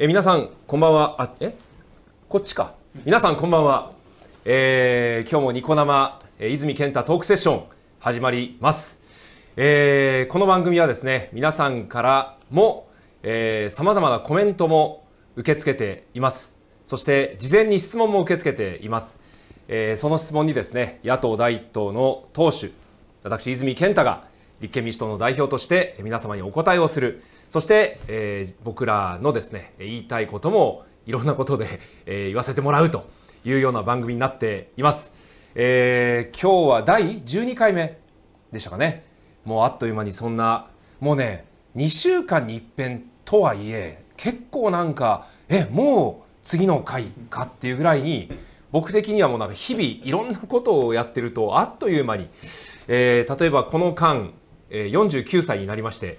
え皆さんこんばんはあえこっちか皆さんこんばんは、えー、今日もニコ生、え泉健太トークセッション始まります、えー、この番組はですね皆さんからもさまざまなコメントも受け付けていますそして事前に質問も受け付けています、えー、その質問にですね野党第一党の党首私泉健太が立憲民主党の代表として皆様にお答えをするそして、えー、僕らのですね言いたいこともいろんなことで、えー、言わせてもらうというような番組になっています、えー、今日は第12回目でしたかねもうあっという間にそんなもうね2週間に一遍とはいえ結構なんかえもう次の回かっていうぐらいに僕的にはもうなんか日々いろんなことをやってるとあっという間に、えー、例えばこの間、えー、49歳になりまして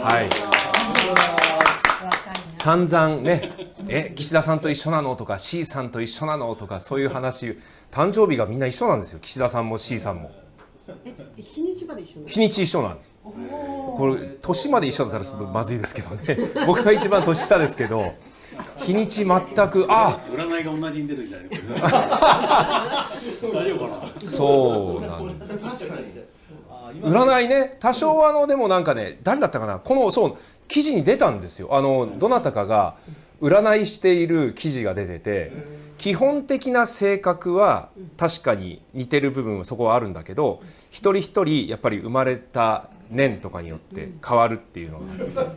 はい散々ねえ岸田さんと一緒なのとか C さんと一緒なのとかそういう話誕生日がみんな一緒なんですよ岸田さんも C さんもえ、日にちまで一緒日にち一緒なんですこれ年まで一緒だったらちょっとまずいですけどね 僕が一番年下ですけど日にち全くあ占いが同じに出るんじゃない そうなんです占いね多少あのでもなんかね誰だったかなこのそう記事に出たんですよあのどなたかが占いしている記事が出てて基本的な性格は確かに似てる部分はそこはあるんだけど一人一人やっぱり生まれた年とかによって変わるっていうのが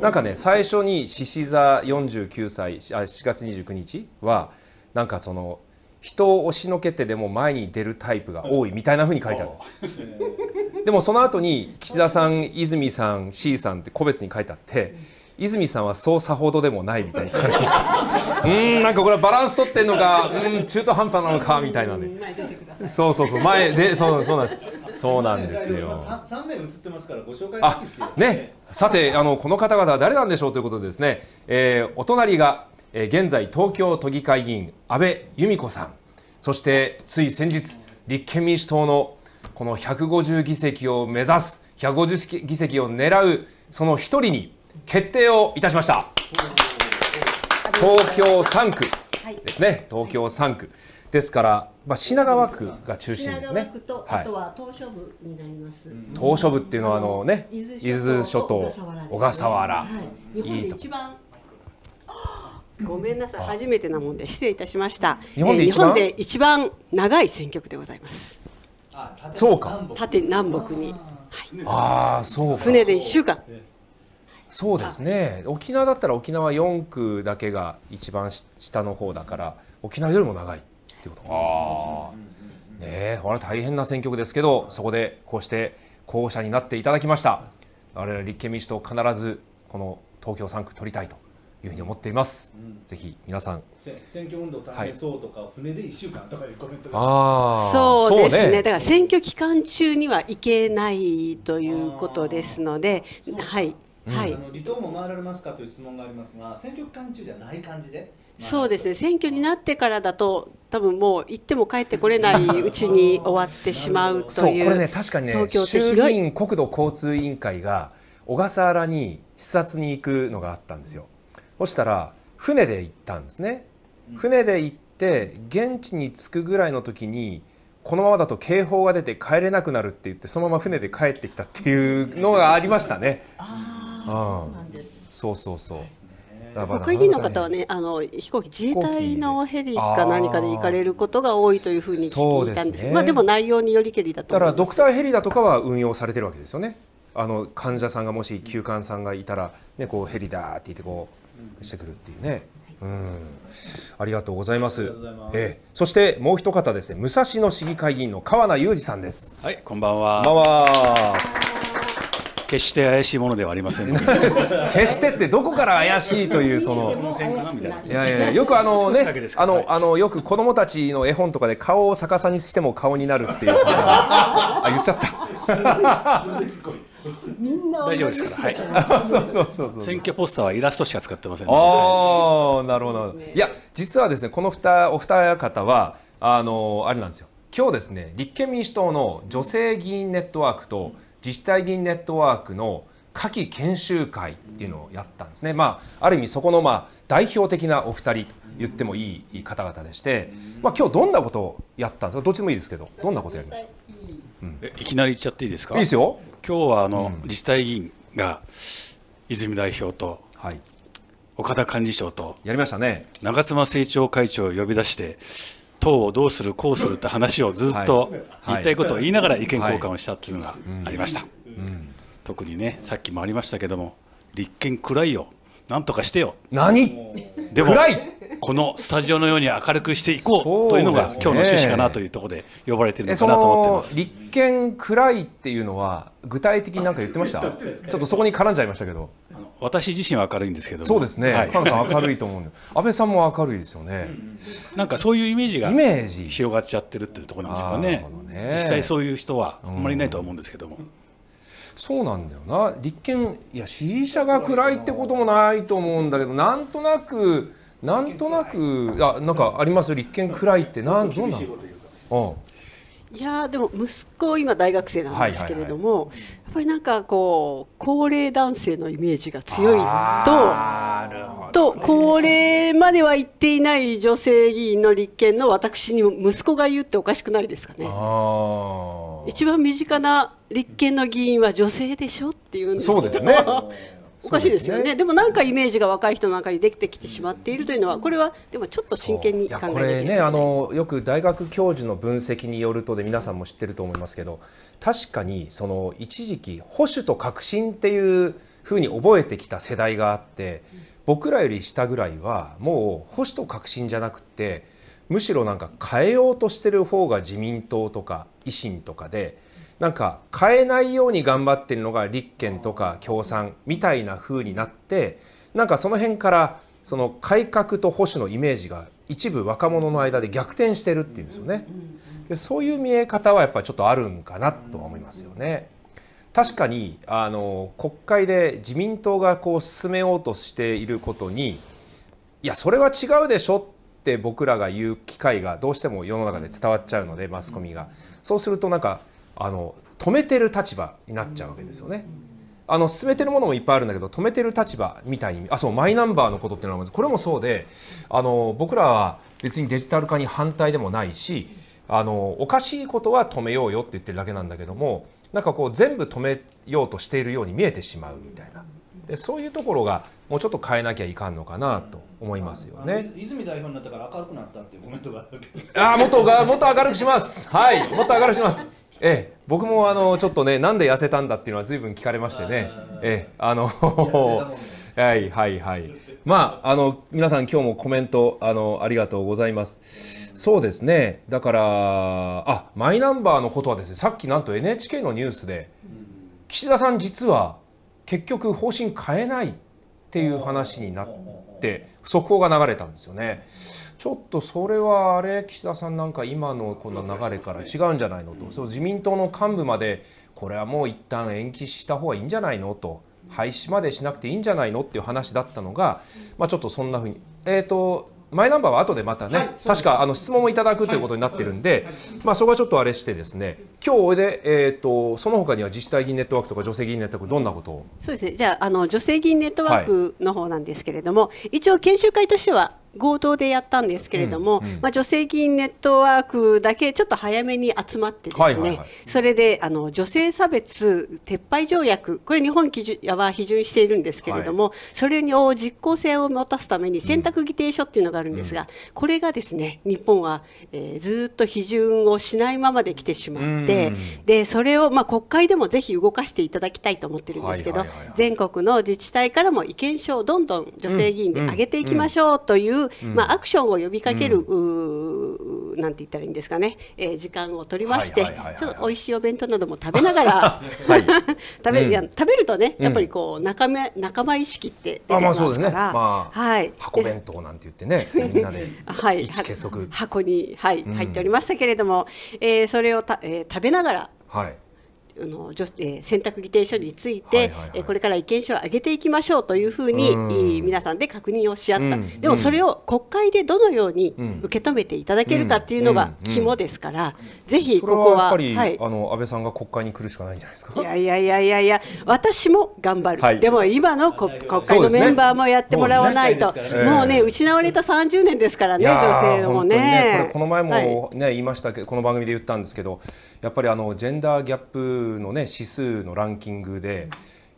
なんかね最初に獅子座49歳あ7月29日はなんかその人を押しのけてでも前に出るタイプが多いみたいなふうに書いてある でもその後に岸田さん泉さん C さんって個別に書いてあって泉さんはそうさほどでもないみたいに書かれてる うんなんかこれバランス取ってんのかうん中途半端なのかみたいなねそうそうそう前でそうそうなんですそうなんですよ。三名映ってますからご紹介、ね、ね。さてあのこの方々は誰なんでしょうということでですね、えー、お隣がえ現在東京都議会議員安倍由美子さんそしてつい先日立憲民主党のこの150議席を目指す150議席を狙うその一人に決定をいたしました東京3区ですね、東京3区ですから、まあ、品川区が中心ですねあとは島しょ部になります、島しょ部っていうのはあのね伊豆諸島小笠原、はい、日本で一番ごめんなさい、初めてなもんで失礼いたしました。日本で一番えー、一番長い選挙区でございます。そうか。縦南北に。ああ、そう。船で一週間。そうですね。沖縄だったら沖縄四区だけが一番下の方だから、沖縄よりも長いってことああ。ねこれは大変な選挙区ですけど、そこでこうして候補者になっていただきました。我々立憲民主党必ずこの東京三区取りたいというふうに思っています、うん、ぜひ皆さん選挙運動大変そうとか、はい、船で1週間とかでコメントあそうですね、ね、だから選挙期間中には行けないということですのではいはい、あの離島も回られますかという質問がありますが選挙期間中じゃない感じでそうですね選挙になってからだと多分もう行っても帰ってこれないうちに終わってしまうという これね確かにね衆議院国土交通委員会が小笠原に視察に行くのがあったんですよ。そしたら船で行ったんですね船で行って現地に着くぐらいの時にこのままだと警報が出て帰れなくなるって言ってそのまま船で帰ってきたっていうのがありましたね。ああ、うん、です。そうそうそう。国員の方はね、あの飛行機自衛隊のヘリか何かで行かれることが多いというふうに聞いたんです。ですね、まあでも内容によりけりだとだからドクターヘリだとかは運用されてるわけですよね。あの患者さんがもし急患さんがいたらねこうヘリだって言ってこうしてくるっていうね。うん、ありがとうございます。ますえー、そしてもう一方ですね、武蔵野市議会議員の川名裕二さんです。はい、こんばんは。こんばんは。決して怪しいものではありません、ね、決してってどこから怪しいというその。いやいやよくあのね、あのあのよく子供たちの絵本とかで顔を逆さにしても顔になるっていう。あ言っちゃった。みんな大丈夫ですから。はい。そうそうそうそう。選挙ポスターはイラストしか使ってません、ね。ああ、なるほど。いや、実はですね、この二お二方はあのあれなんですよ。今日ですね、立憲民主党の女性議員ネットワークと自治体議員ネットワークの夏季研修会っていうのをやったんですね。まあある意味そこのまあ代表的なお二人と言ってもいい方々でして、まあ今日どんなことをやったんですか。どっちでもいいですけど、どんなことやりました。うん、いきなり言っちゃっていいですか。いいですよ。今日はあの、自治体議員が泉代表と、はい、岡田幹事長とやりましたね長妻政調会長を呼び出して党をどうするこうするって話をずっと言いたいことを言いながら意見交換をしたっていうのがありました、うん、特にねさっきもありましたけども立憲暗いよなんとかしてよ何でも暗い このスタジオのように明るくしていこうというのが、今日の趣旨かなというところで呼ばれてるのかなと思ってます立憲暗いっていうのは具体的に何か言ってました ちょっとそこに絡んじゃいましたけど私自身は明るいんですけどそうですね、はい、菅さん明るいと思うんで安倍さんも明るいですよね、なんかそういうイメージがイメージ広がっちゃってるっていうところなんでしょうかねね実際そういう人はあんまりいないとは思うんですけども、うんそうなんだよな立憲いや支持者が暗いってこともないと思うんだけどなんとなくなんとなくあなんかあります立憲らいってなんどんなん。いやでも息子今大学生なんですけれども、やっぱりなんかこう高齢男性のイメージが強いとと高齢までは言っていない女性議員の立憲の私に息子が言っておかしくないですかね。一番身近な立憲の議員は女性でしょっていうんですけどそうですねおかしいですよね、ね、でもなんかイメージが若い人の中にできてきてしまっているというのはこれはでもちょっと真剣に考えてこれねあのよく大学教授の分析によるとで皆さんも知ってると思いますけど確かにその一時期保守と革新っていうふうに覚えてきた世代があって僕らより下ぐらいはもう保守と革新じゃなくてむしろなんか変えようとしてる方が自民党とか維新とかで。なんか変えないように頑張ってるのが立憲とか共産みたいな風になってなんかその辺からその改革と保守のイメージが一部若者の間で逆転してるっていうんですよね。でそういう見え方はやっぱりちょっとあるんかなと思いますよね。確かにあの国会で自民党がこう進めようとしていることにいやそれは違うでしょって僕らが言う機会がどうしても世の中で伝わっちゃうのでマスコミが。そうするとなんかあの止めてる立場になっちゃうわけですよね。あの進めてるものもいっぱいあるんだけど止めてる立場みたいにあそうマイナンバーのことっていうのはこれもそうであの僕らは別にデジタル化に反対でもないしあのおかしいことは止めようよって言ってるだけなんだけどもなんかこう全部止めようとしているように見えてしまうみたいなでそういうところがもうちょっと変えなきゃいかんのかなと思いますよね。泉代表になったから明るくなったっていうコメントがああが元明るくします。はい、もっと明るくします。ええ、僕もあのちょっとねなんで痩せたんだっていうのは随分聞かれましてね、ええ、あのはいはいはいまああの皆さん今日もコメントあのありがとうございますそうですねだからあマイナンバーのことはですねさっきなんと NHK のニュースで岸田さん実は結局方針変えないっていう話になって速報が流れたんですよね。ちょっとそれはあれ岸田さんなんか今のこの流れから違うんじゃないのと、そう自民党の幹部までこれはもう一旦延期した方がいいんじゃないのと廃止までしなくていいんじゃないのっていう話だったのが、まあ、ちょっとそんなふうに。えーとマイナンバーは後でまたね、確かあの質問もいただくということになってるんで、まあ、そこはちょっとあれしてですね今日で、えと、その他には自治体議員ネットワークとか女性議員ネットワークどんなことをそうですねじゃあの女性議員ネットワークの方なんですけれども、一応研修会としては合同でやったんですけれども、うんうん、まあ、性議員ネットワークだけちょっと早めに集まってですね、はいはいはい、それであの女性差別撤廃条約これ日本基準は批准しているんですけれども、はい、それを実効性を持たすために選択議定書っていうのがあるんですが、うん、これがですね日本は、えー、ずっと批准をしないままで来てしまって、でそれを、まあ、国会でもぜひ動かしていただきたいと思ってるんですけど、はいはいはいはい、全国の自治体からも意見書をどんどん女性議員で上げていきましょうという、まあ、アクションを呼びかける、うん、なんて言ったらいいんですかね、えー、時間を取りまして、ちょっと美味しいお弁当なども食べながら、食べる、食べるとね、やっぱりこう仲間仲間意識って出てますから、はい、箱弁当なんて言ってね、みんなで 一結束、箱にはい入っておりましたけれども、えー、それをた、えー、食べながら。はいあの女え選択議定書について、えこれから意見書を上げていきましょうというふうに、皆さんで確認をし合った、でもそれを国会でどのように受け止めていただけるかっていうのが肝ですから、ぜひここは。はい、あの安倍さんが国会に来るしかないんじゃないですか。いやいやいやいやいや、私も頑張る。はい、でも今の国会のメンバーもやってもらわないと、もうね失われた30年ですからね、女性もね。これこの前もね、言いましたけど、この番組で言ったんですけど。やっぱりあのジェンダーギャップのね指数のランキングで、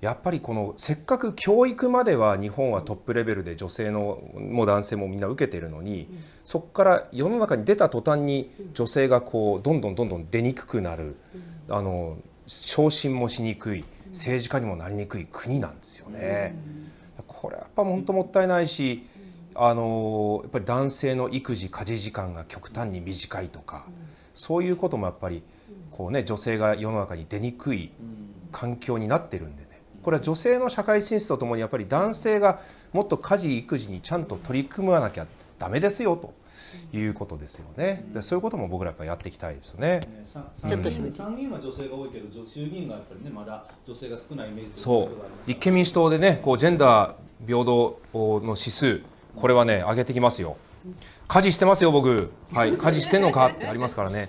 やっぱりこのせっかく教育までは日本はトップレベルで女性のも男性もみんな受けてるのに、そこから世の中に出た途端に女性がこうどんどんどんどん出にくくなる、あの昇進もしにくい政治家にもなりにくい国なんですよね。これやっぱ本当もったいないし、あのやっぱり男性の育児家事時間が極端に短いとか、そういうこともやっぱり。こうね女性が世の中に出にくい環境になってるんでねこれは女性の社会進出とともにやっぱり男性がもっと家事育児にちゃんと取り組まなきゃダメですよと。いうことですよね。で、そういうことも僕らやっぱやっていきたいですね。ちょ参議院は女性が多いけど、衆議院がやっぱりねまだ女性が少ないイメージそう。立憲民主党でね、こうジェンダー平等の指数これはね上げてきますよ。家事してますよ僕、はい、家事してんのかってありますからね、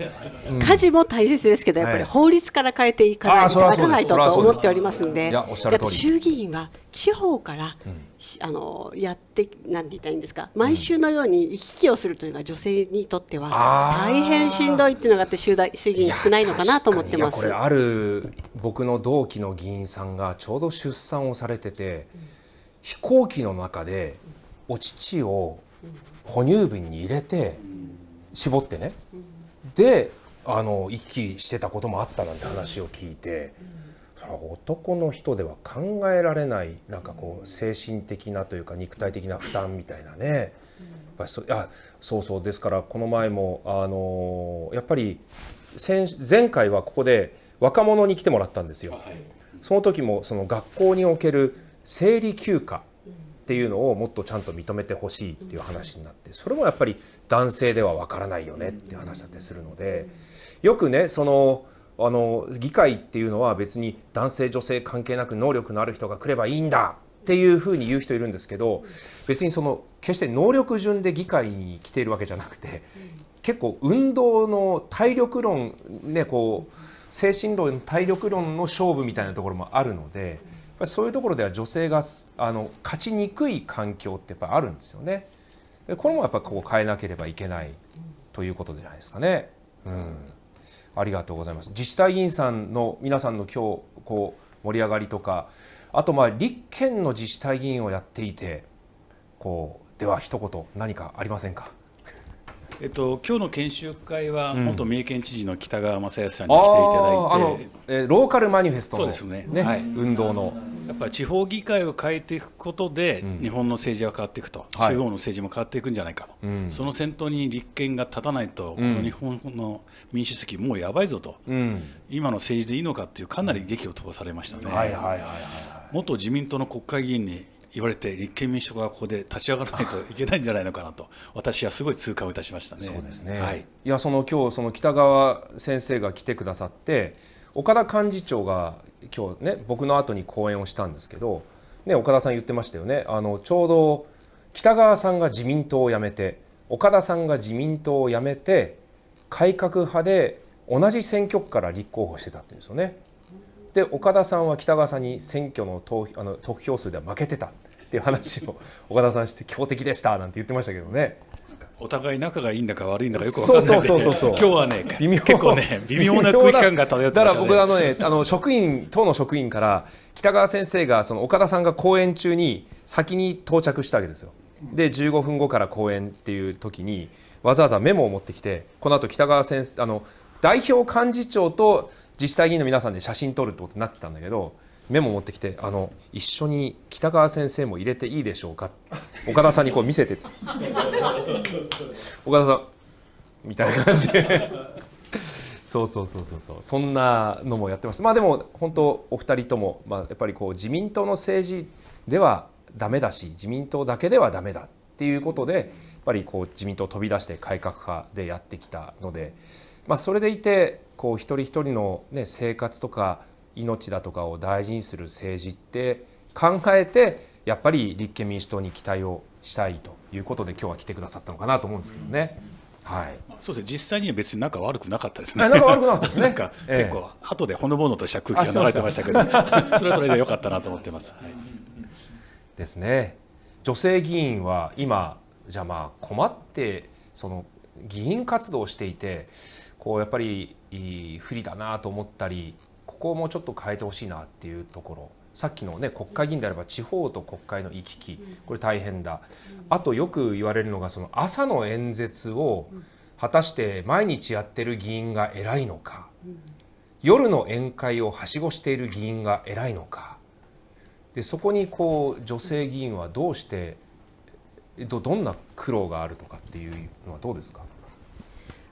うん、家事も大切ですけどやっぱり法律から変えていかないと、はい、かないとと思っておりますんでいやおっしゃる衆議院は地方から、うん、あのやって何て言ったらいいんですか毎週のように行き来をするというのは女性にとっては大変しんどいっていうのがあって衆議院少ないのかなと思ってますこれある僕の同期の議員さんがちょうど出産をされてて、うん、飛行機の中でお乳を哺乳瓶に入れて絞ってねであの行き来してたこともあったなんて話を聞いて。そ男の人では考えられないなんかこう精神的なというか肉体的な負担みたいなね、やっぱそあそうそうですからこの前もあのやっぱり前回はここで若者に来てもらったんですよ。その時もその学校における生理休暇っていうのをもっとちゃんと認めてほしいっていう話になってそれもやっぱり男性ではわからないよねっていう話だったりするのでよくねそのあの議会っていうのは別に男性女性関係なく能力のある人が来ればいいんだっていうふうに言う人いるんですけど別にその決して能力順で議会に来ているわけじゃなくて結構運動の体力論ねこう精神論体力論の勝負みたいなところもあるので。ぱりそういうところでは女性があの勝ちにくい環境ってやっぱあるんですよね。でこれもやっぱここ変えなければいけないということじゃないですかね。うん、ありがとうございます。自治体議員さんの皆さんの今日こう盛り上がりとか、あとまあ立憲の自治体議員をやっていて、こうでは一言何かありませんか。えっと今日の研修会は元三重県知事の北川正康さんに来ていただいて、うん、えローカルマニフェストの、ね、そうですね、はい、運動のやっぱり地方議会を変えていくことで、日本の政治は変わっていくと、地方の政治も変わっていくんじゃないかと、その先頭に立憲が立たないと、この日本の民主主義、もうやばいぞと、うん、今の政治でいいのかっていう、かなり激を飛ばされましたね。はいはいはい元自民党の国会議員に言われて立憲民主党がここで立ち上がらないといけないんじゃないのかなと私はすごい痛感をいたしましたね。そうですね。はい。いやその今日その北川先生が来てくださって岡田幹事長が今日ね僕の後に講演をしたんですけどね岡田さん言ってましたよね。あのちょうど北川さんが自民党を辞めて岡田さんが自民党を辞めて改革派で同じ選挙区から立候補してたっていうんですよね。で岡田さんは北川さんに選挙の投あの得票数では負けてたっていう話を 岡田さんして強敵でしたなんて言ってましたけどね。お互い仲がいいんだか悪いんだかよく分かんないで今日はね微妙結構ね微妙な空気感が漂ってました、ね、だから僕あのねあの職員党の職員から北川先生がその岡田さんが講演中に先に到着したわけですよで15分後から講演っていう時にわざわざメモを持ってきてこの後北川先生あの代表幹事長と自治体議員の皆さんで写真撮るってことになってたんだけどメモ持ってきてあの一緒に北川先生も入れていいでしょうか岡田さんにこう見せて 岡田さんみたいな感じでそうそうそうそうそうそんなのもやってましたまあでも本当お二人とも、まあ、やっぱりこう自民党の政治ではダメだし自民党だけではダメだっていうことでやっぱりこう自民党を飛び出して改革派でやってきたので、まあ、それでいてこう一人一人の、ね、生活とか命だとかを大事にする政治って考えてやっぱり立憲民主党に期待をしたいということで今日は来てくださったのかなと思うんですけどね。はい、そうですね、実際には別に仲悪くなかったですね。仲悪くなかったですね。なんか、結構、後でほのぼのとした空気が流れてましたけど、それぞれで良かったなと思ってます。はい、ですね、女性議員は今、じゃあまあ困って、その議員活動をしていて、こうやっぱり不利だなと思ったりここをもうちょっと変えてほしいなっていうところさっきの、ね、国会議員であれば地方と国会の行き来これ大変だあとよく言われるのがその朝の演説を果たして毎日やってる議員が偉いのか夜の宴会をはしごしている議員が偉いのかでそこにこう女性議員はどうしてどどんな苦労があるとかっていうのはどうですか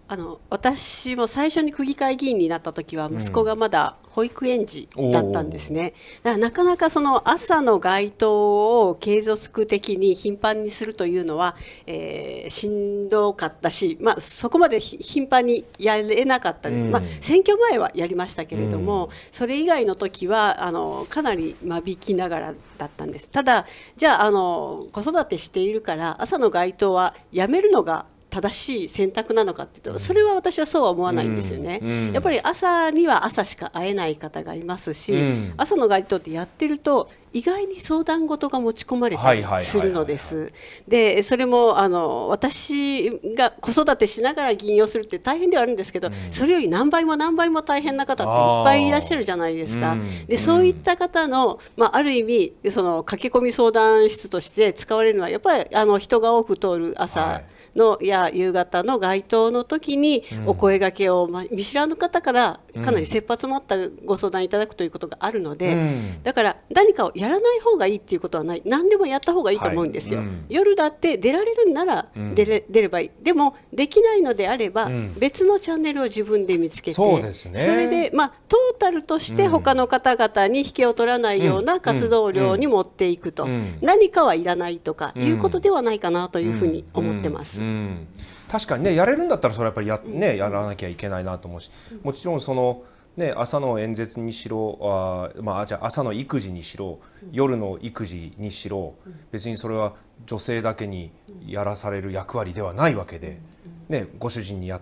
あの私も最初に区議会議員になった時は息子がまだ保育園児だったんですね、うん、なかなかその朝の街頭を継続的に頻繁にするというのは、えー、しんどかったし、まあ、そこまで頻繁にやれなかったです、うん、まあ、選挙前はやりましたけれども、うん、それ以外の時はあのかなり間引きながらだったんですただじゃああの子育てしているから朝の街頭はやめるのが正しい選択なのかっていうとそれは私はそうは思わないんですよね、うんうん、やっぱり朝には朝しか会えない方がいますし、うん、朝の街頭ってやってると意外に相談事が持ち込まれたりするのです。でそれもあの私が子育てしながら議員をするって大変ではあるんですけど、うん、それより何倍も何倍も大変な方っていっぱいいらっしゃるじゃないですか。うん、でそういった方の、まあ、ある意味その駆け込み相談室として使われるのはやっぱりあの人が多く通る朝。はいのや夕方の街頭の時にお声がけを、ま見知らぬ方からかなり切羽詰まったご相談いただくということがあるので、うん、だから何かをやらない方がいいっていうことはない何でもやった方がいいと思うんですよ。はいうん、夜だって出られるんなら出れ,、出ればいいでもできないのであれば別のチャンネルを自分で見つけて、ね、それで、まあ、トータルとして他の方々に引けを取らないような活動量に持っていくと、何かはいらないとかいうことではないかなというふうに思ってます。うん確かにねやれるんだったらそれはやっぱりや,、ね、やらなきゃいけないなと思うしもちろんその、ね、朝の演説にしろあ、まあ、じゃあ朝の育児にしろ夜の育児にしろ別にそれは女性だけにやらされる役割ではないわけで、ね、ご主人にや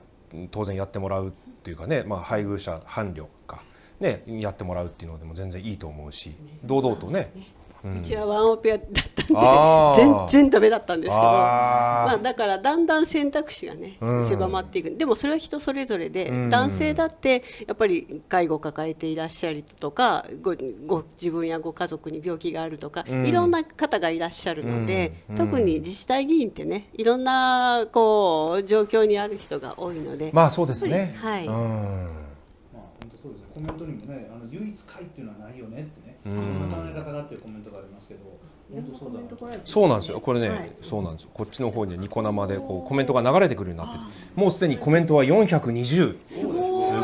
当然やってもらうというかね、まあ、配偶者伴侶か、ね、やってもらうっていうのでも全然いいと思うし堂々とねうちはワンオペだったんで、全然だめだったんですけどまあ、だからだんだん選択肢がね、狭まっていくでもそれは人それぞれで、男性だってやっぱり介護を抱えていらっしゃるとかごご自分やご家族に病気があるとか、いろんな方がいらっしゃるので、特に自治体議員ってねいろんなこう状況にある人が多いのでまあそうですねはい、そうですねコメントにもねあの唯一解っていうのはないよねってね、うん、考え方だっていうコメントがありますけどそうなんですよこれね、はい、そうなんですよこっちの方にニコ生でこうコメントが流れてくるようになっててもうすでにコメントは420す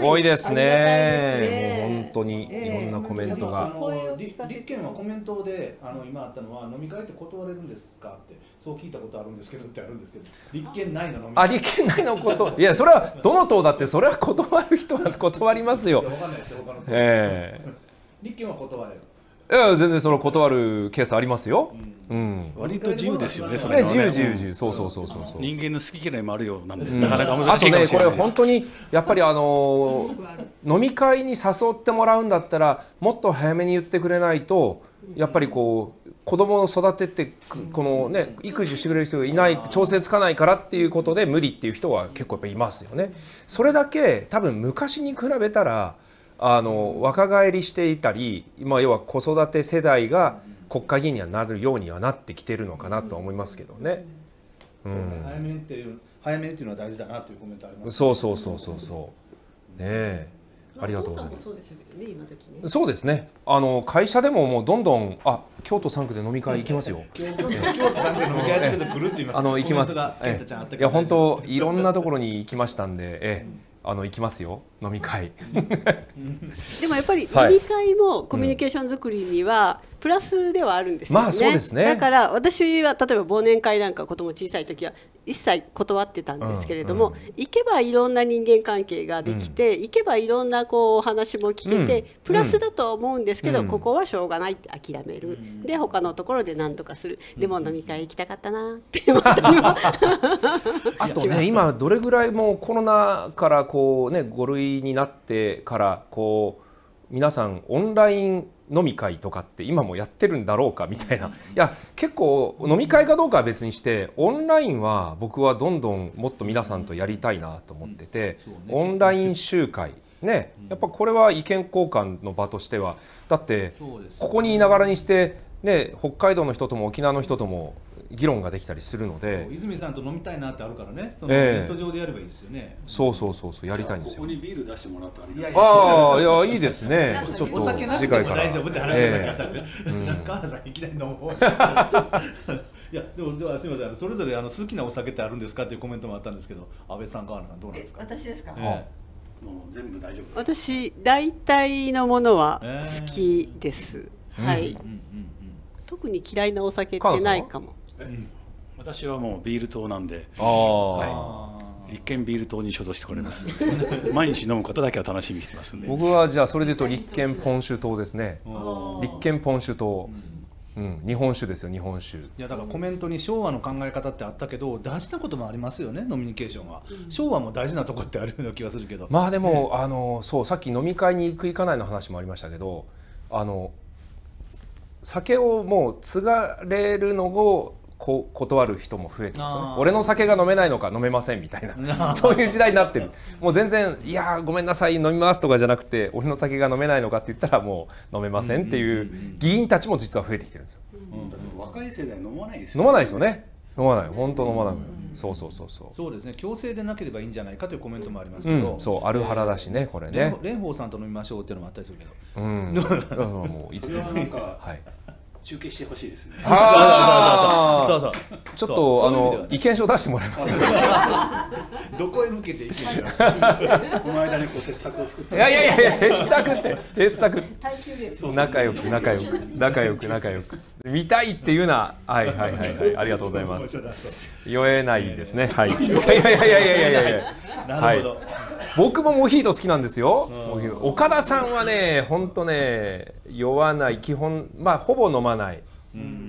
ごいですねもう本当にいろんなコメントが、立憲はコメントであの今あったのは飲み会って断れるんですかってそう聞いたことあるんですけどってあるんですけど立憲ないのあ立憲ないのこと いやそれはどの党だってそれは断る人は断りますよええ 立憲は断れるいや全然その断るケースありますよ、うん、割と自由ですよねそれね自由自由自由そうそうそうそう人間の好き嫌いもあるようなんで、うん、なかなか難しいかもあとねこれ本当にやっぱりあの飲み会に誘ってもらうんだったらもっと早めに言ってくれないとやっぱりこう子供を育ててこのね育児してくれる人がいない調整つかないからっていうことで無理っていう人は結構やっぱいますよね。それだけ多分昔に比べたらあの若返りしていたり今要は子育て世代が国会議員にはなるようにはなってきてるのかなと思いますけどね。うん、早めっていう早めっていうのは大事だなというコメントあります、ね、そうそうそうそうそうねえ、まあ、ありがとうございますそうでしょね今時ねそうですねあの会社でももうどんどんあ京都3区で飲み会行きますよ京都3区で飲み会行くとぐるっと今あの行きますいや本当いろんなところに行きましたんでええあの行きますよ飲み会 でもやっぱり飲み会もコミュニケーション作りにはプラスではあるんですよね,、まあ、そうですねだから私は例えば忘年会なんか子供小さい時は一切断ってたんですけれども、うんうん、行けばいろんな人間関係ができて、うん、行けばいろんなこうお話も聞けて、うん、プラスだと思うんですけど、うん、ここはしょうがないって諦める、うん、で他のところで何とかするでも飲み会行きたかったなっていう あとね今どれぐらいもうコロナからこうね5類になってからこう皆さんオンライン飲み会とかって今もやってるんだろうかみたいな、いや結構飲み会かどうかは別にしてオンラインは僕はどんどんもっと皆さんとやりたいなと思ってて、オンライン集会ねやっぱこれは意見交換の場としてはだってここにいながらにして、ね、北海道の人とも沖縄の人とも議論ができたりするので泉さんと飲みたいなってあるからねそのネット上でやればいいですよね、えー、そうそうそうそうやりたいんですよここにビール出してもらったああいやいいですねちょっと次回から大丈夫って話がさっきあったけど、中原さんいきなり飲もう いやでもではすみませんそれぞれあの好きなお酒ってあるんですかっていうコメントもあったんですけど安倍さん川原さんどうなんですか私ですか、えーもう全部大丈夫私大体のものは好きです、えー、はい、うんうんうん、特に嫌いなお酒ってないかも私はもうビール党なんで、はい、立憲ビール党に所属してこれます 毎日飲むことだけは楽しみにしてますんで僕はじゃあそれでいうと立憲ポンュ党ですね立憲ポン酒党、うん、日本酒ですよ日本酒いやだからコメントに昭和の考え方ってあったけど大事なこともありますよね飲みニケーションは、うん、昭和も大事なとこってあるような気がするけどまあでも、ね、あのそうさっき飲み会に行く行かないの話もありましたけどあの酒をもう継がれるのをこ断る人も増えてますよね俺の酒が飲めないのか飲めませんみたいな そういう時代になってるもう全然「いやごめんなさい飲みます」とかじゃなくて「俺の酒が飲めないのか」って言ったらもう飲めませんっていう議員たちも実は増えてきてるんですよ。うん、若い世代飲まないですよね飲まないですよね飲まない本当飲まない、うん、そうそうそうそうそうですね強制でなければいいんじゃないかというコメントもありますけど、うん、そうアルハラだしねこれね蓮舫さんと飲みましょうっていうのもあったりするけどうん もういつでもはい中継してほしいですね。そうそうそうそう。ちょっとあの意見書出してもらいます どこへ向けて意見書。この間にこう鉄柵を作って。いやいやいや鉄柵って 鉄柵。仲良く仲良く仲良く仲良く。見たいっていうなはいはいはいはいありがとうございます。酔えないですねは い。いやいやいやいやいやいや。なるほど。僕もモヒート好きなんですよ、岡田さんはね本当ね酔わない基本まあほぼ飲まない、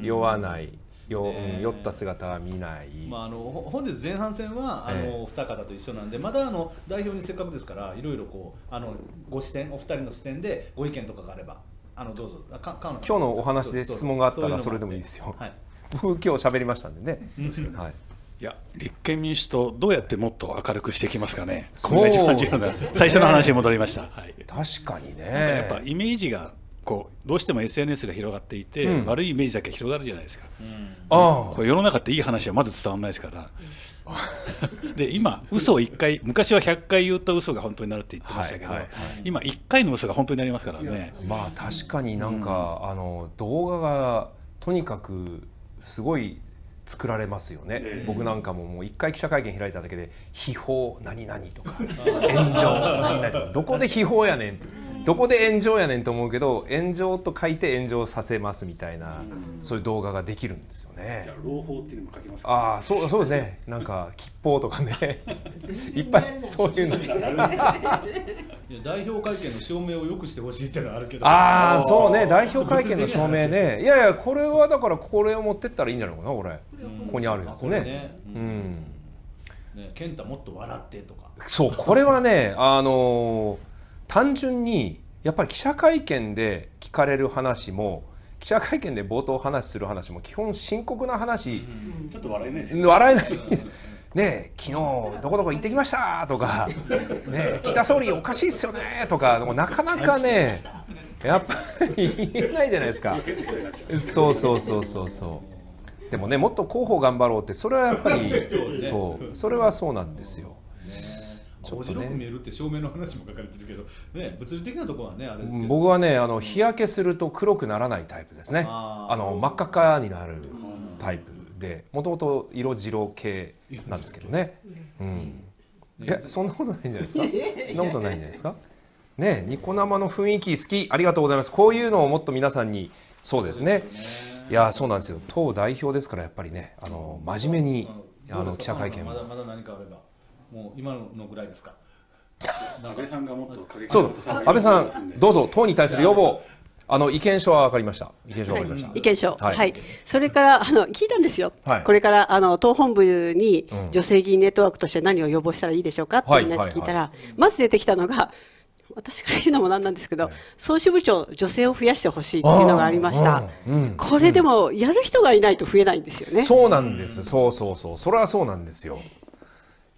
酔わないよ、ね、酔った姿は見ない、まあ、あの本日前半戦はあの、え二方と一緒なんでまだあの代表にせっかくですからいろいろこうあのご視点お二人の視点でご意見とかがあればあのどうぞあかか今日のお話で質問があったらそれでもいいですよ。はい、僕今日喋りましたんでね。はいいや立憲民主党、どうやってもっと明るくしていきますかね、要な、最初の話に戻りました、はい、確かにね。やっぱイメージがこうどうしても SNS が広がっていて、うん、悪いイメージだけ広がるじゃないですか、うん、あこれ世の中っていい話はまず伝わらないですから、うで今嘘を1回昔は100回言った嘘が本当になるって言ってましたけど、はいはい、今1回の嘘が本当になりますからねまあ確かになんか、うん、あの動画がとにかくすごい作られますよね、僕なんかももう一回記者会見開いただけで「秘宝何々」とか「炎上何々」とか「どこで秘宝やねんって。どこで炎上やねんと思うけど炎上と書いて炎上させますみたいな、そういう動画ができるんですよね。じゃあ朗報っていうのも書きます、ね、ああそうそうですねなんか吉報とかね いっぱいそういうの代表会見の証明をよくしてほしいっていうのはあるけどああそうね代表会見の証明ねいやいやこれはだからこれを持ってったらいいんじゃないかなこれ、ここにあるやつね。ねうん、うんね、健太もっと笑ってとかそうこれはねあのー単純にやっぱり記者会見で聞かれる話も記者会見で冒頭話する話も基本深刻な話、うん、ちょっと笑えないです笑えないですね昨日どこどこ行ってきましたとか、ね、岸田総理おかしいっすよねとかなかなかねやっぱり言えないじゃないですかそうそうそうそうそうでもねもっと広報頑張ろうってそれはやっぱりそうそれはそうなんですよ面白く見えるって照明の話も書かれてるけど、ね、物理的なところはねあれですけど僕はねあの日焼けすると黒くならないタイプですねあの真っ赤っかになるタイプでもともと色白系なんですけどね、ういやそんなことないんじゃないですかそんなことないんじゃないですかねニコ生の雰囲気好きありがとうございますこういうのをもっと皆さんにそうですねいやそうなんですよ党代表ですからやっぱりねあの真面目にあの記者会見まだまだ何かあればもう今のぐらいですか。安倍さんがもっとそう安倍さん、どうぞ、党に対する要望。あの意見書は分かりました。意見書は分かりました。はい、意見書、はい、はい、それからあの聞いたんですよ。はい、これからあの党本部に女性議員ネットワークとして何を要望したらいいでしょうかって話聞いたら、まず出てきたのが。私から言うのもなんなんですけど、総支部長、女性を増やしてほしいっていうのがありました、うん、これでも、やる人がいないと増えないんですよね。そうなんです、そうそうそう、それはそうなんですよ。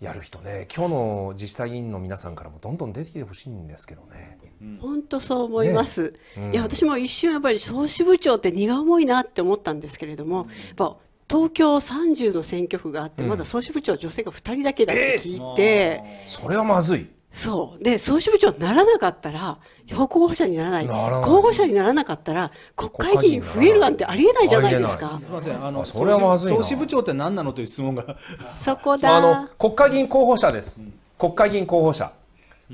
やる人ね今日の自治体議員の皆さんからもどんどん出てきてほしいんですけどね本当そう思います、ねうん、いや私も一瞬やっぱり総支部長って荷が重いなって思ったんですけれども、うん、やっぱ東京30の選挙区があって、まだ総支部長女性が2人だけだって聞いて、えー、それはまずいそうで総支部長にならなかったら候補者にならない候補者にならなかったら国会議員増えるなんてありえないじゃないですかすみませんあのそれはまずい総支部長って何なのという質問がそこだあの国会議員候補者です、国会議員候補者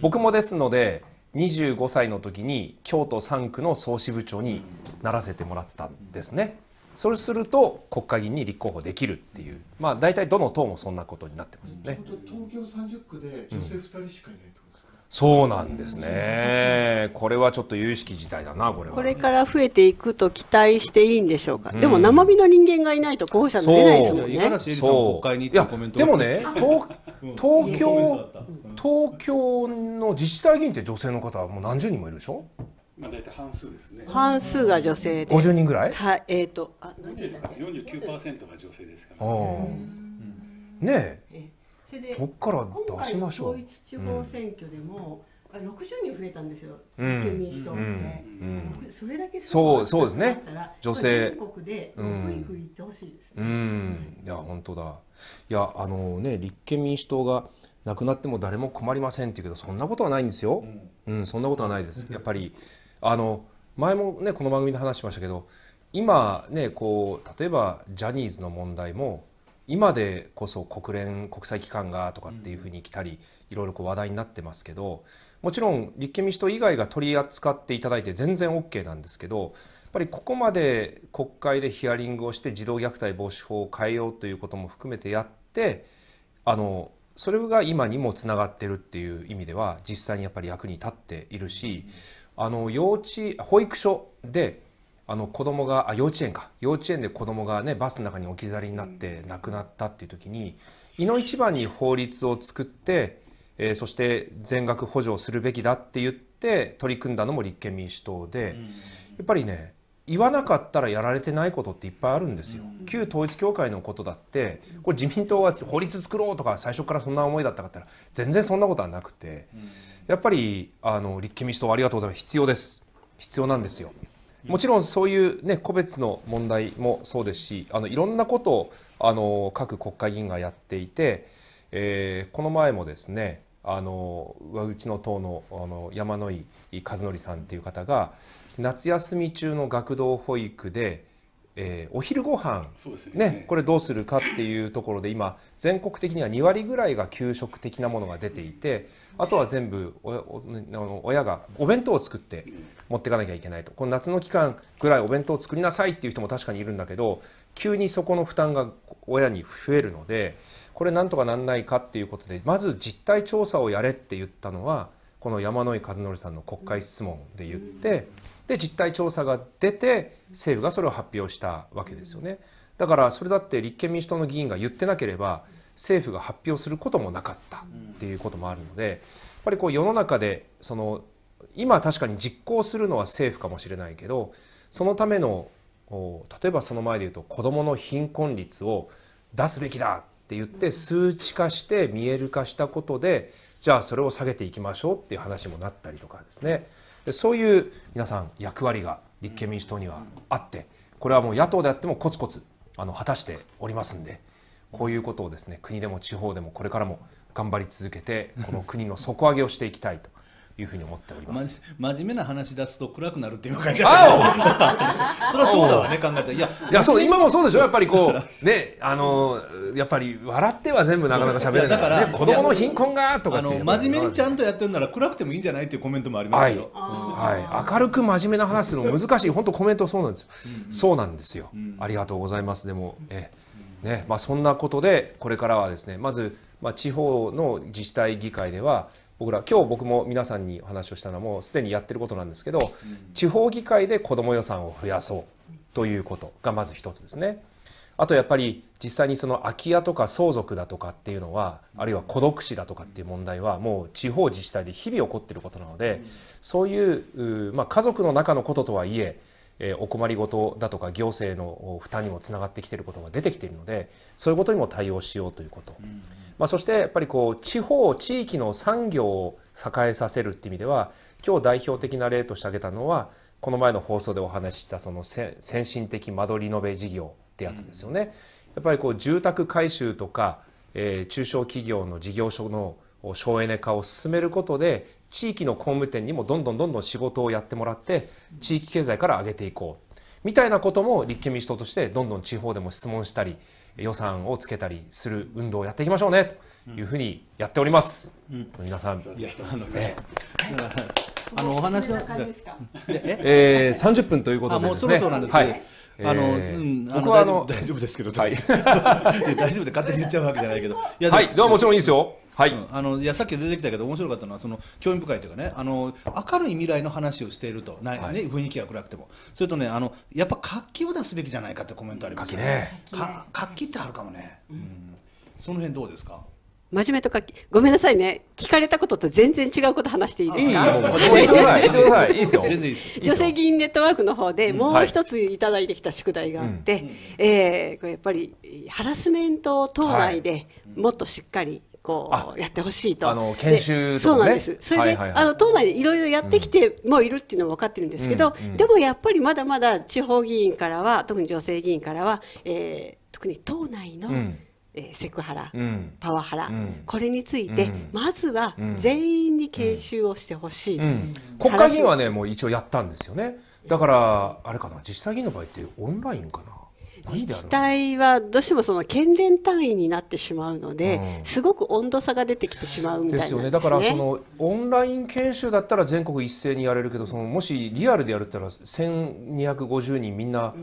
僕もですので25歳の時に京都3区の総支部長にならせてもらったんですね、それすると国会議員に立候補できるっていう、まあ、大体どの党もそんなことになってますね。東京30区で女性2人しかいないと、うんそうなんですね。これはちょっと有識事態だな、これは。これから増えていくと期待していいんでしょうか。うん、でも生身の人間がいないと候補者になれないですもんね。でもね、東東京東京の自治体議員って女性の方はもう何十人もいるでしょ。まあ、大体半数ですね。半数が女性で。五十人ぐらいはい、えっ、ー、と、あ、四十九パーセントが女性ですから、ね。あねえ。そこっから出しましょう。統一地方選挙でも、うん、60人増えたんですよ、立憲民主党って、うんうん、それだけそうそうですね女性全国でグイグイいってほしいですね、うん、いや本当だいやあのね立憲民主党がなくなっても誰も困りませんって言うけどそんなことはないんですよ、うん、うん、そんなことはないですやっぱりあの前もねこの番組で話しましたけど今ねこう例えばジャニーズの問題も今でこそ国連国際機関がとかっていうふうに来たり、いろいろこう話題になってますけどもちろん立憲民主党以外が取り扱っていただいて全然 OK なんですけどやっぱりここまで国会でヒアリングをして児童虐待防止法を変えようということも含めてやってあのそれが今にもつながってるっていう意味では実際にやっぱり役に立っているし、うんあの幼稚保育所であの子供があ幼稚園か幼稚園で子供がねバスの中に置き去りになって亡くなったっていう時にいの一番に法律を作って、えー、そして全額補助をするべきだって言って取り組んだのも立憲民主党で、やっぱりね言わなかったらやられてないことっていっぱいあるんですよ。旧統一教会のことだってこれ自民党は法律作ろうとか最初からそんな思いだったかったら全然そんなことはなくて、やっぱりあの立憲民主党ありがとうございます必要です必要なんですよもちろんそういうね個別の問題もそうですしあのいろんなことをあの各国会議員がやっていて、えー、この前もですねあのうちの党のあの山野井和則さんという方が夏休み中の学童保育で、えー、お昼ご飯ねねこれどうするかっていうところで今全国的には2割ぐらいが給食的なものが出ていてあとは全部親がお弁当を作って持っていかなきゃいけないとこの夏の期間ぐらいお弁当を作りなさいっていう人も確かにいるんだけど急にそこの負担が親に増えるのでこれなんとかなんないかっていうことでまず実態調査をやれって言ったのはこの山井和則さんの国会質問で言ってで実態調査が出て政府がそれを発表したわけですよね。だからそれだって立憲民主党の議員が言ってなければ政府が発表することもなかったっていうこともあるのでやっぱりこう世の中でその今確かに実行するのは政府かもしれないけどそのための例えばその前で言うと子どもの貧困率を出すべきだって言って数値化して見える化したことでじゃあそれを下げていきましょうっていう話もなったりとかですねでそういう皆さん役割が立憲民主党にはあってこれはもう野党であってもコツコツあの果たしておりますんで。こういうことをですね国でも地方でもこれからも頑張り続けてこの国の底上げをしていきたいと。いうふうに思っております。真面目な話出すと暗くなるっていうのが書あ それはそうだわね考えたらいやいやそう今もそうでしょやっぱりこうねあのやっぱり笑っては全部なかなか喋れないだから子供の貧困がとかあの真面目にちゃんとやってるなら暗くてもいいんじゃないっていうコメントもありますよ。はい明るく真面目な話するの難しい本当コメントそうなんですよ。そうなんですよ。ありがとうございますでもえ。ねまあ、そんなことでこれからはですねまず、まあ、地方の自治体議会では僕ら今日僕も皆さんにお話をしたのはもうすでにやってることなんですけど、地方議会で子ども予算を増やそうということがまず一つですね。あとやっぱり実際にその空き家とか相続だとかっていうのはあるいは孤独死だとかっていう問題はもう地方自治体で日々起こってることなのでそういう、まあ、家族の中のこととはいええお困りごとだとか行政の負担にもつながってきていることが出てきているのでそういうことにも対応しようということ、まあ、そしてやっぱりこう地方地域の産業を栄えさせるっていう意味では今日代表的な例として挙げたのはこの前の放送でお話ししたその先進的間取りのべ事業ってやつですよね。やっぱりこう住宅改修とか、え中小企業の事業所の省エネ化を進めることで地域の工務店にもどんどんどんどん仕事をやってもらって地域経済から上げていこうみたいなことも立憲民主党としてどんどん地方でも質問したり予算をつけたりする運動をやっていきましょうねというふうにやっております。うん、皆さん、えあのお話のええ三十分ということでですね。はい。あの、えー、僕はあの大丈夫ですけど、はい、大丈夫で勝手に言っちゃうわけじゃないけど、いやはい、ではもちろんいいですよ。はい、あのいやさっき出てきたけど面白かったのはその興味深いというかねあの明るい未来の話をしているとな、はい、ね、雰囲気が暗くてもそれとねあのやっぱ活気を出すべきじゃないかってコメントありますね活気ね活気ってあるかもね、うん、その辺どうですか真面目とかごめんなさいね聞かれたことと全然違うこと話していいですか全然いいいいでですすよ女性議員ネットワークの方でもう一ついただいてきた宿題があって、うんはい、えー、これやっぱりハラスメントを党内でもっとしっかりこうやってほしいとあの研修、ね、そうなんですそれで、はいはいはい、あの党内でいろいろやってきてもういるっていうのは分かってるんですけど、うん、でもやっぱりまだまだ地方議員からは特に女性議員からは、えー、特に党内の、うんえセクハラ、うん、パワハラ、うん、これについて、うん、まずは全員に研修をしてほしい、国会議員はねもう一応やったんですよねだからあれかな自治体議員の場合ってオンラインかな自治体はどうしてもその県連単位になってしまうので、うん、すごく温度差が出てきてしまうみたいな、ね、ですよねだからそのオンライン研修だったら全国一斉にやれるけどそのもしリアルでやるったら1250人みんな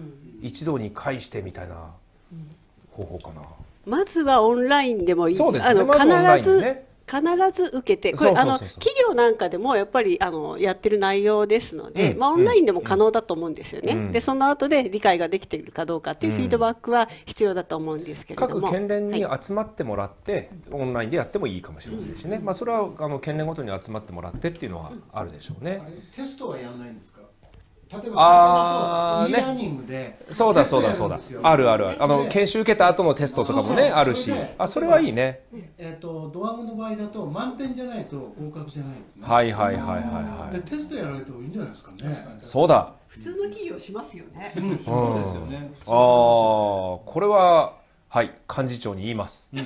一堂に会してみたいな方法かな。まずはオンラインでもいい、ね、あの、まね、必ず必ず受けてこれあの企業なんかでもやっぱりあのやってる内容ですので、うん、まあ、オンラインでも可能だと思うんですよね、うん、でその後で理解ができているかどうかっていうフィードバックは必要だと思うんですけれども、各県連に集まってもらって、はい、オンラインでやってもいいかもしれませんしね、まあ、それはあの県連ごとに集まってもらってっていうのはあるでしょうね。テストはやらないんです例えば会社ニングで、ね、そうだそうだそうだあるあるあるあの研修受けた後のテストとかもねあるしあそれはいいねえっ、とドアムの場合だと満点じゃないと合格じゃないはいはいはいはいはいでテストやられるといいんじゃないですかねそうだ普通の企業しますよね、うん、そうですよねああこれははい幹事長に言います、うん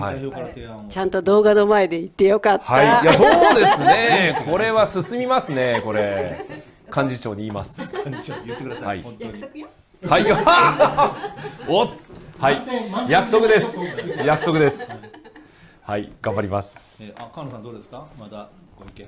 はい、ちゃんと動画の前で言ってよかった、はい、いやそうですねこれは進みますねこれ幹事長に言います。幹事長言ってください。はい、約束よ。はい。お、はい。約束です。約束です。はい、頑張ります。えー、あ、菅野さんどうですか？まだご意見。